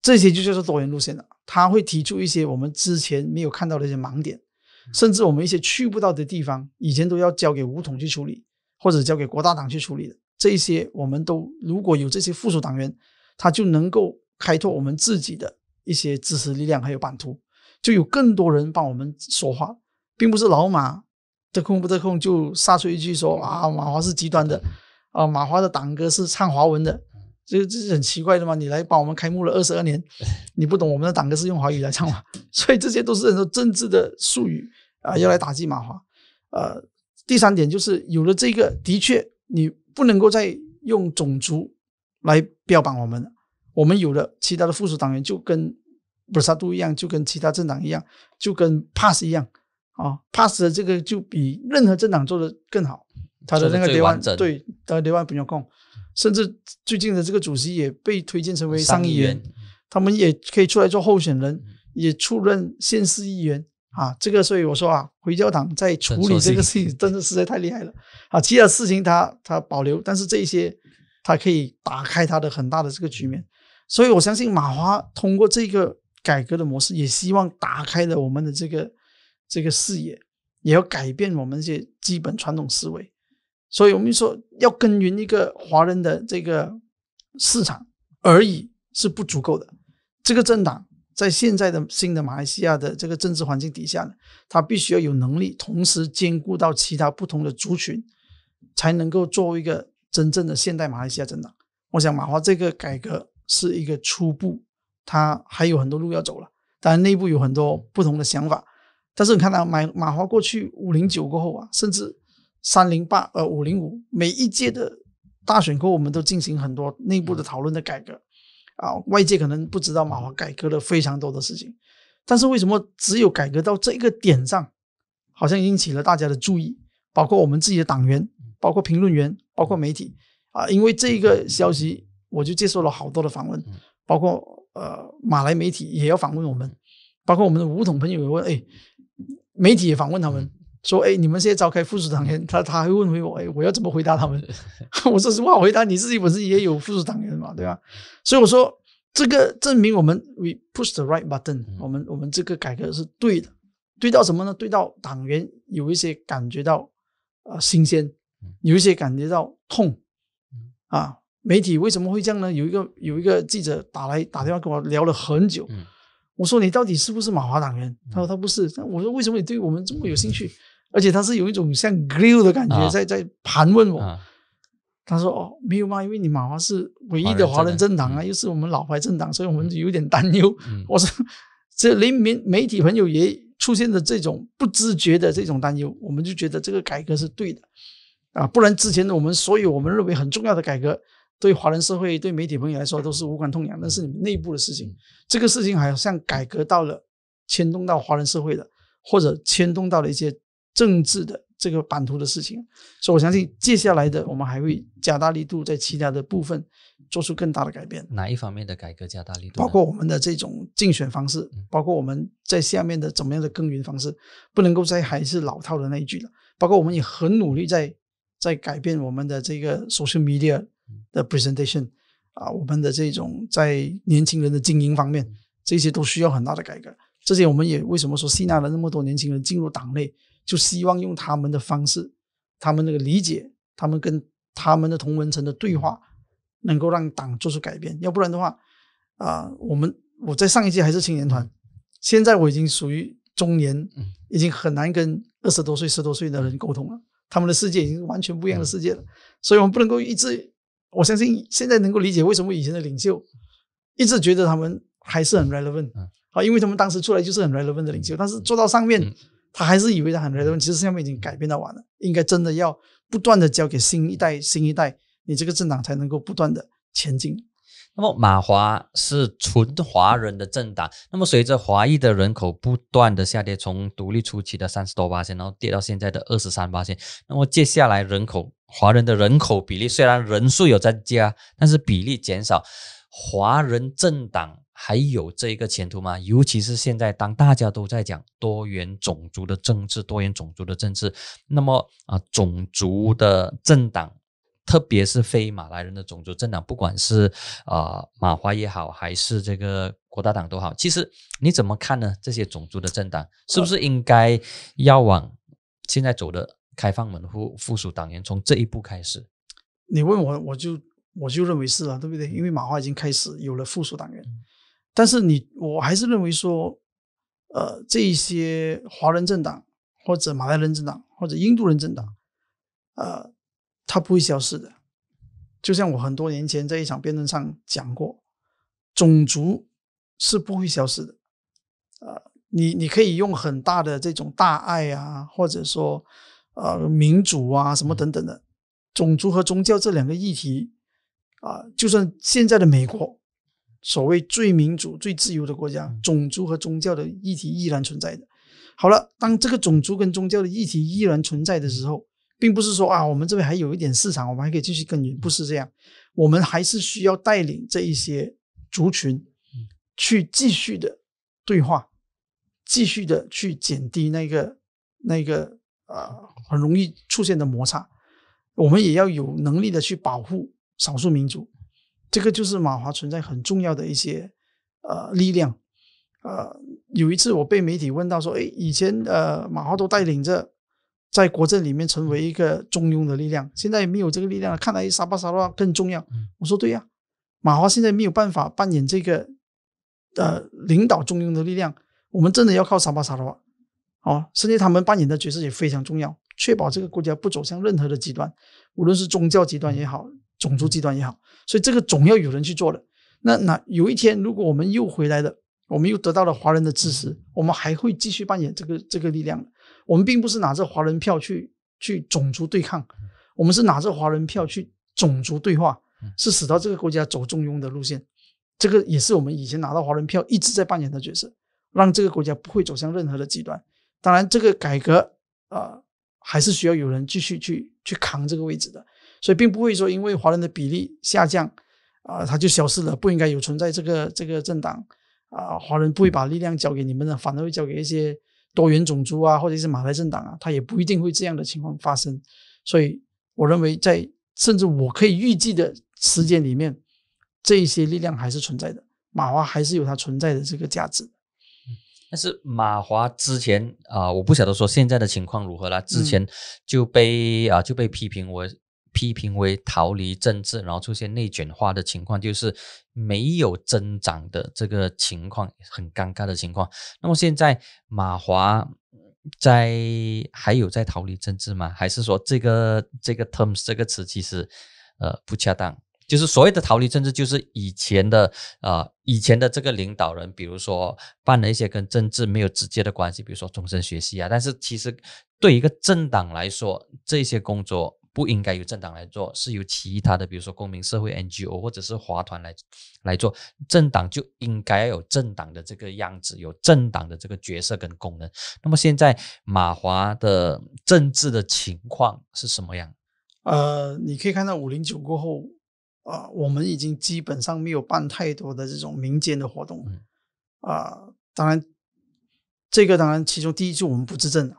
这些就叫做多元路线了。他会提出一些我们之前没有看到的一些盲点，甚至我们一些去不到的地方，以前都要交给武统去处理，或者交给国大党去处理的。这一些我们都如果有这些附属党员，他就能够开拓我们自己的一些支持力量，还有版图，就有更多人帮我们说话，并不是老马得空不得空就杀出一句说啊，马华是极端的，啊，马华的党歌是唱华文的。这这是很奇怪的嘛？你来帮我们开幕了二十二年，你不懂我们的党歌是用华语来唱吗？所以这些都是很多政治的术语啊，要来打击马华。呃，第三点就是有了这个，的确你不能够再用种族来标榜我们我们有了其他的附属党员，就跟不萨都一样，就跟其他政党一样，就跟 pass 一样啊。pass 的这个就比任何政党做的更好，他的那个连 e 对，他的连 e 不用空。甚至最近的这个主席也被推荐成为上议员，他们也可以出来做候选人，也出任县市议员啊。这个，所以我说啊，回教党在处理这个事情，真的实在太厉害了啊。其他事情他他保留，但是这些他可以打开他的很大的这个局面。所以我相信马华通过这个改革的模式，也希望打开了我们的这个这个视野，也要改变我们一些基本传统思维。所以我们说，要耕耘一个华人的这个市场而已是不足够的。这个政党在现在的新的马来西亚的这个政治环境底下呢，它必须要有能力，同时兼顾到其他不同的族群，才能够作为一个真正的现代马来西亚政党。我想马华这个改革是一个初步，它还有很多路要走了。当然内部有很多不同的想法，但是你看到马马华过去五零九过后啊，甚至。三零八呃五零五，每一届的大选后，我们都进行很多内部的讨论的改革，啊，外界可能不知道马华改革了非常多的事情，但是为什么只有改革到这一个点上，好像引起了大家的注意，包括我们自己的党员，包括评论员，包括媒体，啊，因为这一个消息，我就接受了好多的访问，包括呃马来媒体也要访问我们，包括我们的吴统朋友也问，哎，媒体也访问他们。说哎，你们现在召开副职党员，他他会问回我哎，我要怎么回答他们？我说话，我回答，你自己不是也有副职党员嘛，对吧？所以我说这个证明我们，we push the right button，我们我们这个改革是对的，对到什么呢？对到党员有一些感觉到呃新鲜，有一些感觉到痛啊。媒体为什么会这样呢？有一个有一个记者打来打电话跟我聊了很久，我说你到底是不是马华党员？他说他不是，我说为什么你对我们这么有兴趣？而且他是有一种像 glue 的感觉，在在盘问我。他说：“哦，没有吗？因为你马华是唯一的华人政党啊，又是我们老牌政党，所以我们有点担忧。”我说：“这连媒媒体朋友也出现了这种不自觉的这种担忧，我们就觉得这个改革是对的啊，不然之前的我们所有我们认为很重要的改革，对华人社会、对媒体朋友来说都是无关痛痒，那是你们内部的事情。这个事情好像改革到了牵动到华人社会的，或者牵动到了一些。”政治的这个版图的事情，所以我相信接下来的我们还会加大力度在其他的部分做出更大的改变。哪一方面的改革加大力度？包括我们的这种竞选方式，包括我们在下面的怎么样的耕耘方式，不能够再还是老套的那一句了。包括我们也很努力在在改变我们的这个 social media 的 presentation 啊，我们的这种在年轻人的经营方面，这些都需要很大的改革。这些我们也为什么说吸纳了那么多年轻人进入党内？就希望用他们的方式，他们那个理解，他们跟他们的同文层的对话，能够让党做出改变。要不然的话，啊，我们我在上一届还是青年团，现在我已经属于中年，已经很难跟二十多岁、十多岁的人沟通了。他们的世界已经完全不一样的世界了，所以我们不能够一直。我相信现在能够理解为什么以前的领袖一直觉得他们还是很 relevant，啊，因为他们当时出来就是很 relevant 的领袖，但是做到上面。他还是以为他很雷同，其实上面已经改变到完了，应该真的要不断的交给新一代，新一代，你这个政党才能够不断的前进。那么马华是纯华人的政党，那么随着华裔的人口不断的下跌，从独立初期的三十多八千，然后跌到现在的二十三八千，那么接下来人口华人的人口比例虽然人数有增加，但是比例减少，华人政党。还有这一个前途吗？尤其是现在，当大家都在讲多元种族的政治，多元种族的政治，那么啊，种族的政党，特别是非马来人的种族政党，不管是啊马华也好，还是这个国大党都好，其实你怎么看呢？这些种族的政党是不是应该要往现在走的开放门户、附属党员从这一步开始？你问我，我就我就认为是啊，对不对？因为马化已经开始有了附属党员。但是你，我还是认为说，呃，这些华人政党或者马来人政党或者印度人政党，呃，它不会消失的。就像我很多年前在一场辩论上讲过，种族是不会消失的。呃，你你可以用很大的这种大爱啊，或者说呃民主啊什么等等的，种族和宗教这两个议题啊，就算现在的美国。所谓最民主、最自由的国家，种族和宗教的议题依然存在的。好了，当这个种族跟宗教的议题依然存在的时候，并不是说啊，我们这边还有一点市场，我们还可以继续耕耘，不是这样，我们还是需要带领这一些族群去继续的对话，继续的去减低那个那个啊很容易出现的摩擦。我们也要有能力的去保护少数民族。这个就是马华存在很重要的一些呃力量。呃，有一次我被媒体问到说：“哎，以前呃马华都带领着在国政里面成为一个中庸的力量，现在没有这个力量了，看来沙巴沙拉更重要。”我说：“对呀，马华现在没有办法扮演这个呃领导中庸的力量，我们真的要靠沙巴沙拉哦，甚至他们扮演的角色也非常重要，确保这个国家不走向任何的极端，无论是宗教极端也好。”种族极端也好，所以这个总要有人去做的。那那有一天，如果我们又回来了，我们又得到了华人的支持，我们还会继续扮演这个这个力量。我们并不是拿着华人票去去种族对抗，我们是拿着华人票去种族对话，是使到这个国家走中庸的路线。这个也是我们以前拿到华人票一直在扮演的角色，让这个国家不会走向任何的极端。当然，这个改革啊，还是需要有人继续去去扛这个位置的。所以并不会说，因为华人的比例下降，啊，他就消失了，不应该有存在这个这个政党，啊，华人不会把力量交给你们的，反而会交给一些多元种族啊，或者是马来政党啊，他也不一定会这样的情况发生。所以我认为，在甚至我可以预计的时间里面，这一些力量还是存在的，马华还是有它存在的这个价值。但是马华之前啊，我不晓得说现在的情况如何了，之前就被啊就被批评我。批评为逃离政治，然后出现内卷化的情况，就是没有增长的这个情况，很尴尬的情况。那么现在马华在还有在逃离政治吗？还是说这个这个 terms 这个词其实呃不恰当？就是所谓的逃离政治，就是以前的呃以前的这个领导人，比如说办了一些跟政治没有直接的关系，比如说终身学习啊。但是其实对一个政党来说，这些工作。不应该由政党来做，是由其他的，比如说公民社会 NGO 或者是华团来来做。政党就应该要有政党的这个样子，有政党的这个角色跟功能。那么现在马华的政治的情况是什么样？呃，你可以看到五零九过后，啊，我们已经基本上没有办太多的这种民间的活动。啊，当然，这个当然其中第一就我们不执政了，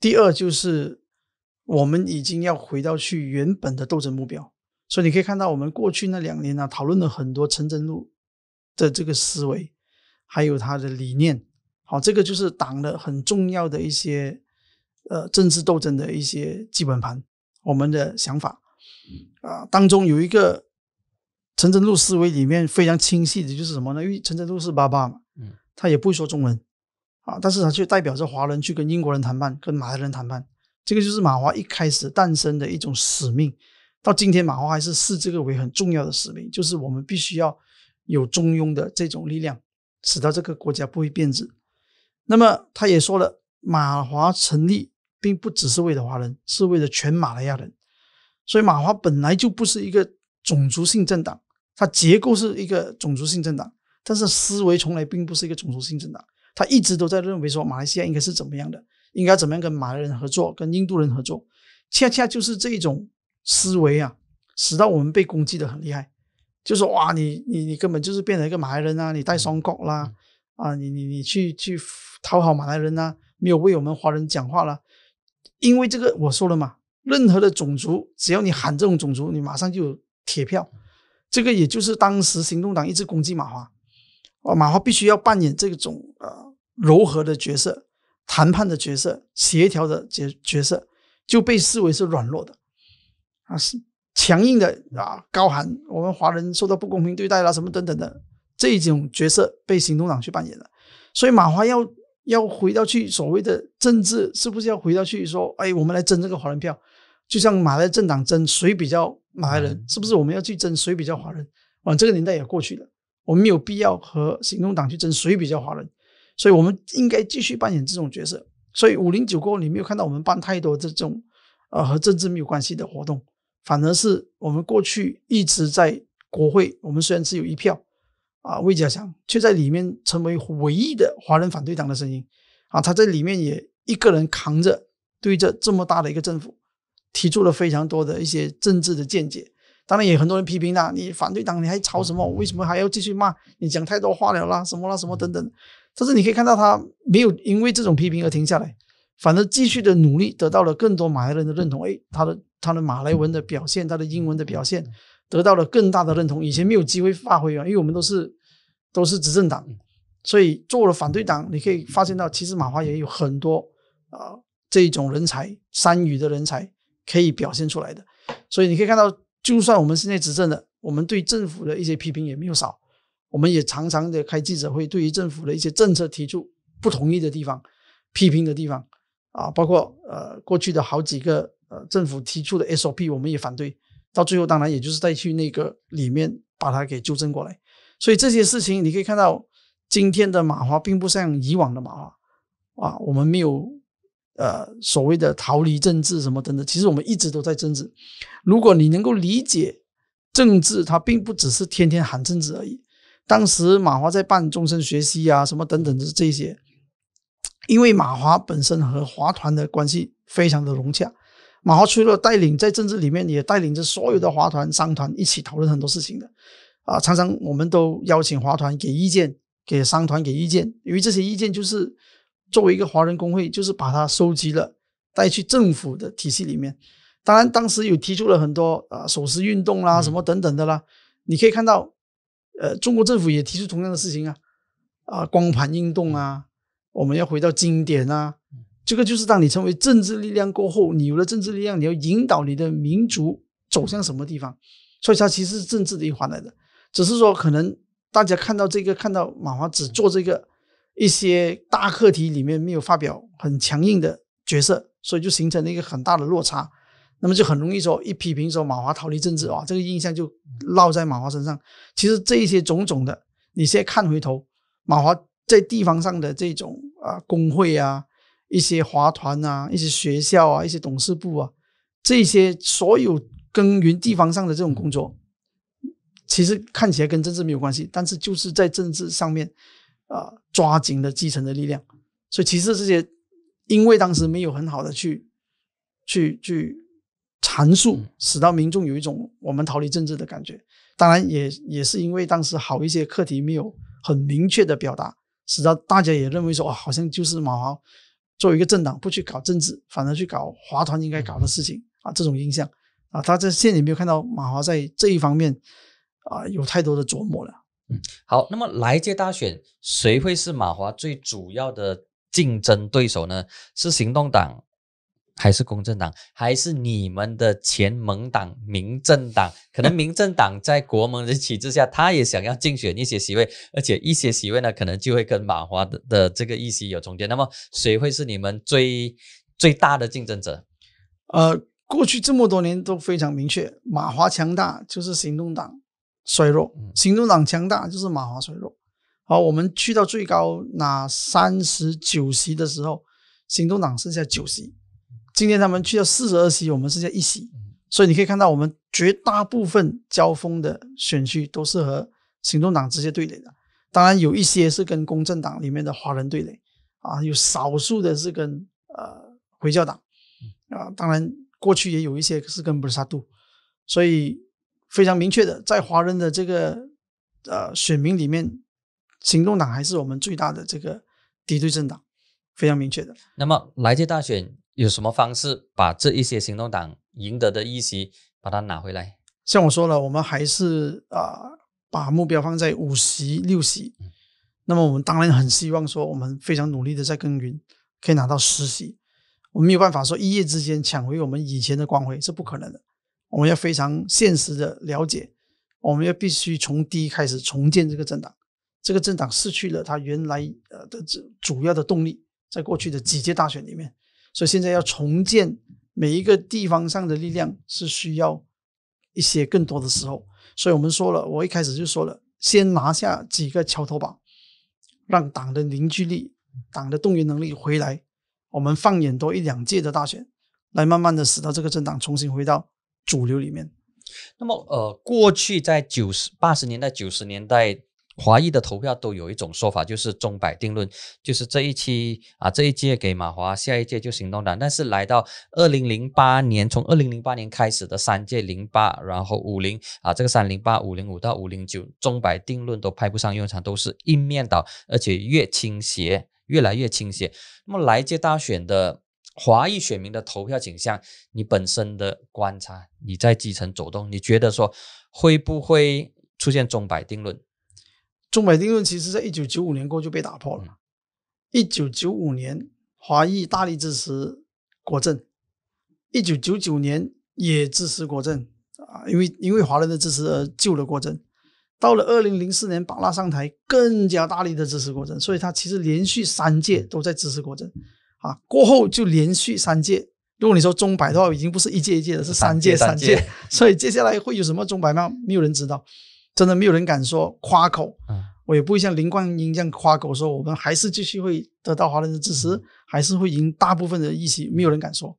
第二就是。我们已经要回到去原本的斗争目标，所以你可以看到，我们过去那两年呢，讨论了很多陈真露的这个思维，还有他的理念。好，这个就是党的很重要的一些呃政治斗争的一些基本盘，我们的想法啊。当中有一个陈真露思维里面非常清晰的就是什么呢？因为陈真露是爸爸嘛，嗯，他也不说中文啊，但是他却代表着华人去跟英国人谈判，跟马来人谈判。这个就是马华一开始诞生的一种使命，到今天马华还是视这个为很重要的使命，就是我们必须要有中庸的这种力量，使得这个国家不会变质。那么他也说了，马华成立并不只是为了华人，是为了全马来亚人。所以马华本来就不是一个种族性政党，它结构是一个种族性政党，但是思维从来并不是一个种族性政党，他一直都在认为说马来西亚应该是怎么样的。应该怎么样跟马来人合作，跟印度人合作？恰恰就是这种思维啊，使到我们被攻击的很厉害。就说哇，你你你根本就是变成一个马来人啊，你带双国啦，啊，你你你去去讨好马来人啊，没有为我们华人讲话了。因为这个我说了嘛，任何的种族，只要你喊这种种族，你马上就有铁票。这个也就是当时行动党一直攻击马华，马华必须要扮演这种呃柔和的角色。谈判的角色、协调的角角色，就被视为是软弱的，啊是强硬的啊，高喊我们华人受到不公平对待啦，什么等等的，这种角色被行动党去扮演了。所以马华要要回到去所谓的政治，是不是要回到去说，哎，我们来争这个华人票，就像马来政党争谁比较马来人，是不是我们要去争谁比较华人？往这个年代也过去了，我们没有必要和行动党去争谁比较华人。所以，我们应该继续扮演这种角色。所以，五零九过后，你没有看到我们办太多这种，呃，和政治没有关系的活动，反而是我们过去一直在国会。我们虽然只有一票，啊，魏家祥却在里面成为唯一的华人反对党的声音。啊，他在里面也一个人扛着，对着这么大的一个政府，提出了非常多的一些政治的见解。当然，也有很多人批评他：你反对党，你还吵什么？为什么还要继续骂？你讲太多话了啦，什么啦，什么等等。但是你可以看到，他没有因为这种批评而停下来，反而继续的努力，得到了更多马来人的认同。哎，他的他的马来文的表现，他的英文的表现，得到了更大的认同。以前没有机会发挥啊，因为我们都是都是执政党，所以做了反对党，你可以发现到，其实马华也有很多啊这种人才，三语的人才可以表现出来的。所以你可以看到，就算我们现在执政了，我们对政府的一些批评也没有少。我们也常常的开记者会，对于政府的一些政策提出不同意的地方、批评的地方啊，包括呃过去的好几个呃政府提出的 SOP，我们也反对。到最后，当然也就是再去那个里面把它给纠正过来。所以这些事情，你可以看到今天的马华并不像以往的马华啊，我们没有呃所谓的逃离政治什么等等。其实我们一直都在政治。如果你能够理解政治，它并不只是天天喊政治而已。当时马华在办终身学习啊，什么等等的这些，因为马华本身和华团的关系非常的融洽，马华除了带领在政治里面，也带领着所有的华团、商团一起讨论很多事情的啊。常常我们都邀请华团给意见，给商团给意见，因为这些意见就是作为一个华人工会，就是把它收集了带去政府的体系里面。当然，当时有提出了很多啊，手势运动啦，什么等等的啦，你可以看到。呃，中国政府也提出同样的事情啊，啊，光盘运动啊，我们要回到经典啊，这个就是当你成为政治力量过后，你有了政治力量，你要引导你的民族走向什么地方，所以它其实是政治的一环来的，只是说可能大家看到这个，看到马华只做这个一些大课题里面没有发表很强硬的角色，所以就形成了一个很大的落差。那么就很容易说一批评说马华逃离政治啊，这个印象就落在马华身上。其实这一些种种的，你现在看回头，马华在地方上的这种啊工会啊、一些华团啊、一些学校啊、一些董事部啊，这些所有耕耘地方上的这种工作，其实看起来跟政治没有关系，但是就是在政治上面啊抓紧了基层的力量。所以其实这些，因为当时没有很好的去去去。阐述，使到民众有一种我们逃离政治的感觉。当然，也也是因为当时好一些课题没有很明确的表达，使到大家也认为说，哇，好像就是马华作为一个政党不去搞政治，反而去搞华团应该搞的事情啊，这种印象啊。他在现在没有看到马华在这一方面啊有太多的琢磨了。嗯，好，那么来届大选，谁会是马华最主要的竞争对手呢？是行动党。还是公正党，还是你们的前盟党、民政党？可能民政党在国盟的旗帜下，他也想要竞选一些席位，而且一些席位呢，可能就会跟马华的的这个议席有重叠。那么，谁会是你们最最大的竞争者？呃，过去这么多年都非常明确，马华强大就是行动党衰弱，行动党强大就是马华衰弱。好，我们去到最高拿三十九席的时候，行动党剩下九席。今天他们去了四十二席，我们是在一席，所以你可以看到，我们绝大部分交锋的选区都是和行动党直接对垒的。当然，有一些是跟公正党里面的华人对垒，啊，有少数的是跟呃回教党，啊，当然过去也有一些是跟布萨杜。所以非常明确的，在华人的这个呃选民里面，行动党还是我们最大的这个敌对政党，非常明确的。那么来届大选。有什么方式把这一些行动党赢得的一席把它拿回来？像我说了，我们还是啊把目标放在五席六席。那么我们当然很希望说，我们非常努力的在耕耘，可以拿到十席。我们没有办法说一夜之间抢回我们以前的光辉，是不可能的。我们要非常现实的了解，我们要必须从低开始重建这个政党。这个政党失去了它原来呃的这主要的动力，在过去的几届大选里面。所以现在要重建每一个地方上的力量是需要一些更多的时候，所以我们说了，我一开始就说了，先拿下几个桥头堡，让党的凝聚力、党的动员能力回来，我们放眼多一两届的大选，来慢慢的使到这个政党重新回到主流里面。那么，呃，过去在九十八十年代、九十年代。华裔的投票都有一种说法，就是钟摆定论，就是这一期啊这一届给马华，下一届就行动党。但是来到二零零八年，从二零零八年开始的三届零八，然后五零啊，这个三零八五零五到五零九，钟摆定论都派不上用场，都是硬面倒，而且越倾斜，越来越倾斜。那么来届大选的华裔选民的投票倾向，你本身的观察，你在基层走动，你觉得说会不会出现钟摆定论？中白定论其实，在一九九五年过就被打破了。一九九五年，华裔大力支持国政；一九九九年也支持国政啊，因为因为华人的支持而救了国政。到了二零零四年，巴拉上台，更加大力的支持国政，所以他其实连续三届都在支持国政啊。过后就连续三届，如果你说中百的话，已经不是一届一届的，是三届三届。所以接下来会有什么中百吗？没有人知道。真的没有人敢说夸口，嗯，我也不会像林冠英这样夸口说我们还是继续会得到华人的支持，还是会赢大部分的预期。没有人敢说，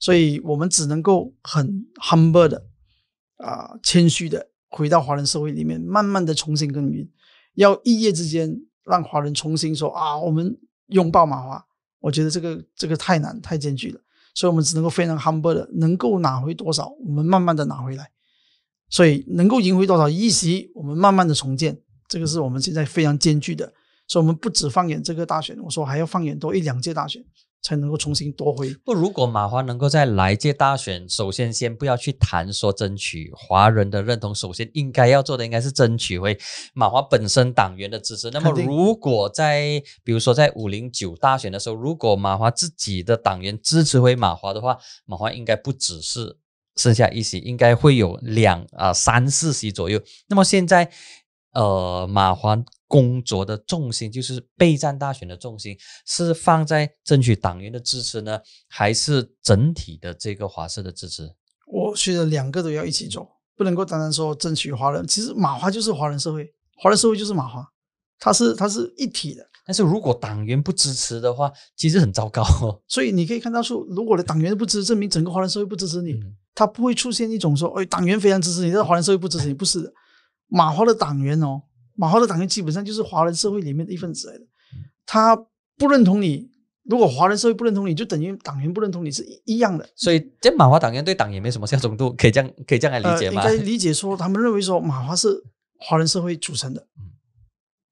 所以我们只能够很 humble 的啊，谦虚的回到华人社会里面，慢慢的重新耕耘。要一夜之间让华人重新说啊，我们拥抱马华，我觉得这个这个太难太艰巨了。所以我们只能够非常 humble 的，能够拿回多少，我们慢慢的拿回来。所以能够赢回多少议席，我们慢慢的重建，这个是我们现在非常艰巨的。所以，我们不止放眼这个大选，我说还要放眼多一两届大选，才能够重新夺回。不，如果马华能够在来届大选，首先先不要去谈说争取华人的认同，首先应该要做的应该是争取回马华本身党员的支持。那么，如果在比如说在五零九大选的时候，如果马华自己的党员支持回马华的话，马华应该不只是。剩下一席应该会有两啊三四席左右。那么现在，呃，马华工作的重心就是备战大选的重心是放在争取党员的支持呢，还是整体的这个华社的支持？我觉得两个都要一起走，不能够单单说争取华人。其实马华就是华人社会，华人社会就是马华，它是它是一体的。但是如果党员不支持的话，其实很糟糕。哦。所以你可以看到说，如果的党员不支，证明整个华人社会不支持你。他不会出现一种说：“哎，党员非常支持你，但华人社会不支持你。”不是的，马华的党员哦，马华的党员基本上就是华人社会里面的一份子来的。他不认同你，如果华人社会不认同你，就等于党员不认同你是一样的。所以，这马华党员对党也没什么效忠度，可以这样，可以这样来理解吗？应该理解说，他们认为说马华是华人社会组成的，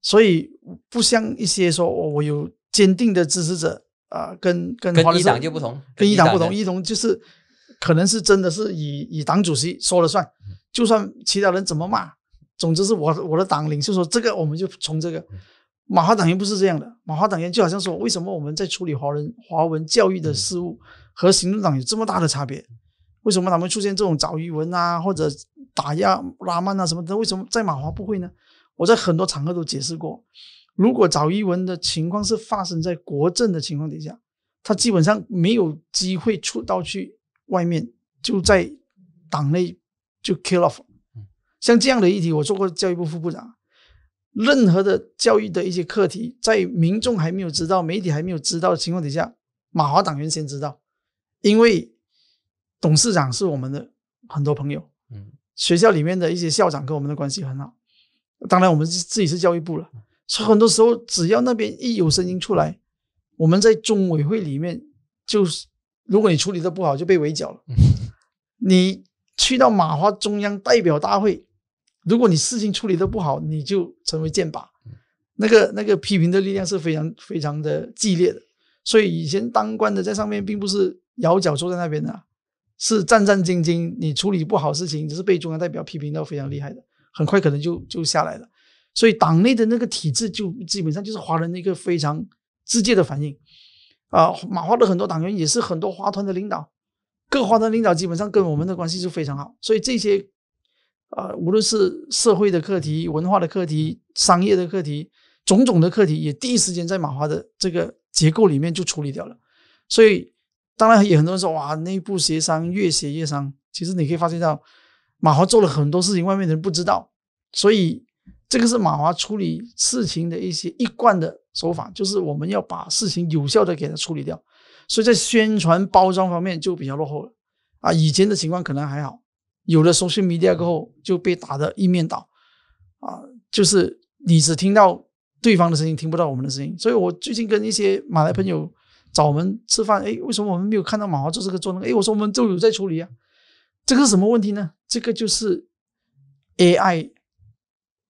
所以不像一些说“我我有坚定的支持者啊，跟跟跟一党就不同，跟一党不同，一党就是。”可能是真的是以以党主席说了算，就算其他人怎么骂，总之是我我的党领袖说这个我们就从这个。马化党员不是这样的，马化党员就好像说，为什么我们在处理华人华文教育的事务和行政党有这么大的差别？为什么他们出现这种找语文啊或者打压拉曼啊什么的？为什么在马华不会呢？我在很多场合都解释过，如果找语文的情况是发生在国政的情况底下，他基本上没有机会出到去。外面就在党内就 kill off，像这样的议题，我做过教育部副部长，任何的教育的一些课题，在民众还没有知道、媒体还没有知道的情况底下，马华党员先知道，因为董事长是我们的很多朋友，嗯，学校里面的一些校长跟我们的关系很好，当然我们是自己是教育部了，所以很多时候只要那边一有声音出来，我们在中委会里面就是。如果你处理的不好，就被围剿了。你去到马华中央代表大会，如果你事情处理的不好，你就成为箭靶。那个那个批评的力量是非常非常的激烈的。所以以前当官的在上面并不是咬脚坐在那边的，是战战兢兢。你处理不好事情，就是被中央代表批评到非常厉害的，很快可能就就下来了。所以党内的那个体制，就基本上就是华人的一个非常直接的反应。啊，马华的很多党员也是很多华团的领导，各华团领导基本上跟我们的关系就非常好，所以这些，呃，无论是社会的课题、文化的课题、商业的课题、种种的课题，也第一时间在马华的这个结构里面就处理掉了。所以，当然也很多人说，哇，内部协商越协商，其实你可以发现到，马华做了很多事情，外面的人不知道，所以这个是马华处理事情的一些一贯的。手法就是我们要把事情有效的给它处理掉，所以在宣传包装方面就比较落后了啊。以前的情况可能还好，有了通讯媒体过后就被打的一面倒啊，就是你只听到对方的声音，听不到我们的声音。所以我最近跟一些马来朋友找我们吃饭，哎，为什么我们没有看到马华做这个做那个？哎，我说我们都有在处理啊。这个什么问题呢？这个就是 AI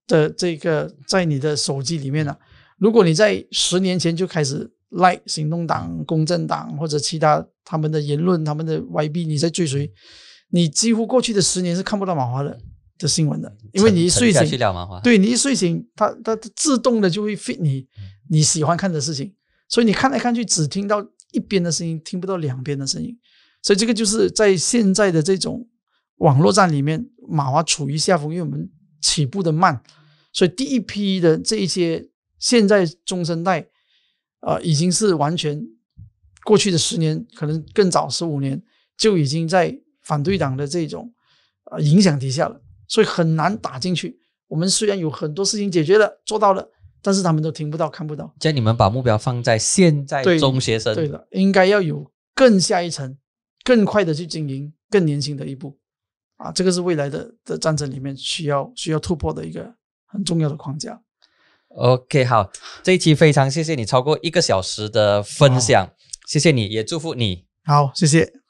的这个在你的手机里面呢。如果你在十年前就开始赖行动党、公正党或者其他他们的言论、他们的 y B，你在追随，你几乎过去的十年是看不到马华的的新闻的，因为你一睡醒，对你一睡醒，它它自动的就会 fit 你你喜欢看的事情，所以你看来看去只听到一边的声音，听不到两边的声音，所以这个就是在现在的这种网络战里面，马华处于下风，因为我们起步的慢，所以第一批的这一些。现在中生代，啊，已经是完全过去的十年，可能更早十五年就已经在反对党的这种啊影响底下了，所以很难打进去。我们虽然有很多事情解决了、做到了，但是他们都听不到、看不到。叫你们把目标放在现在中学生，对的，应该要有更下一层、更快的去经营更年轻的一步啊，这个是未来的的战争里面需要需要突破的一个很重要的框架。OK，好，这一期非常谢谢你超过一个小时的分享，谢谢你也祝福你，好，谢谢。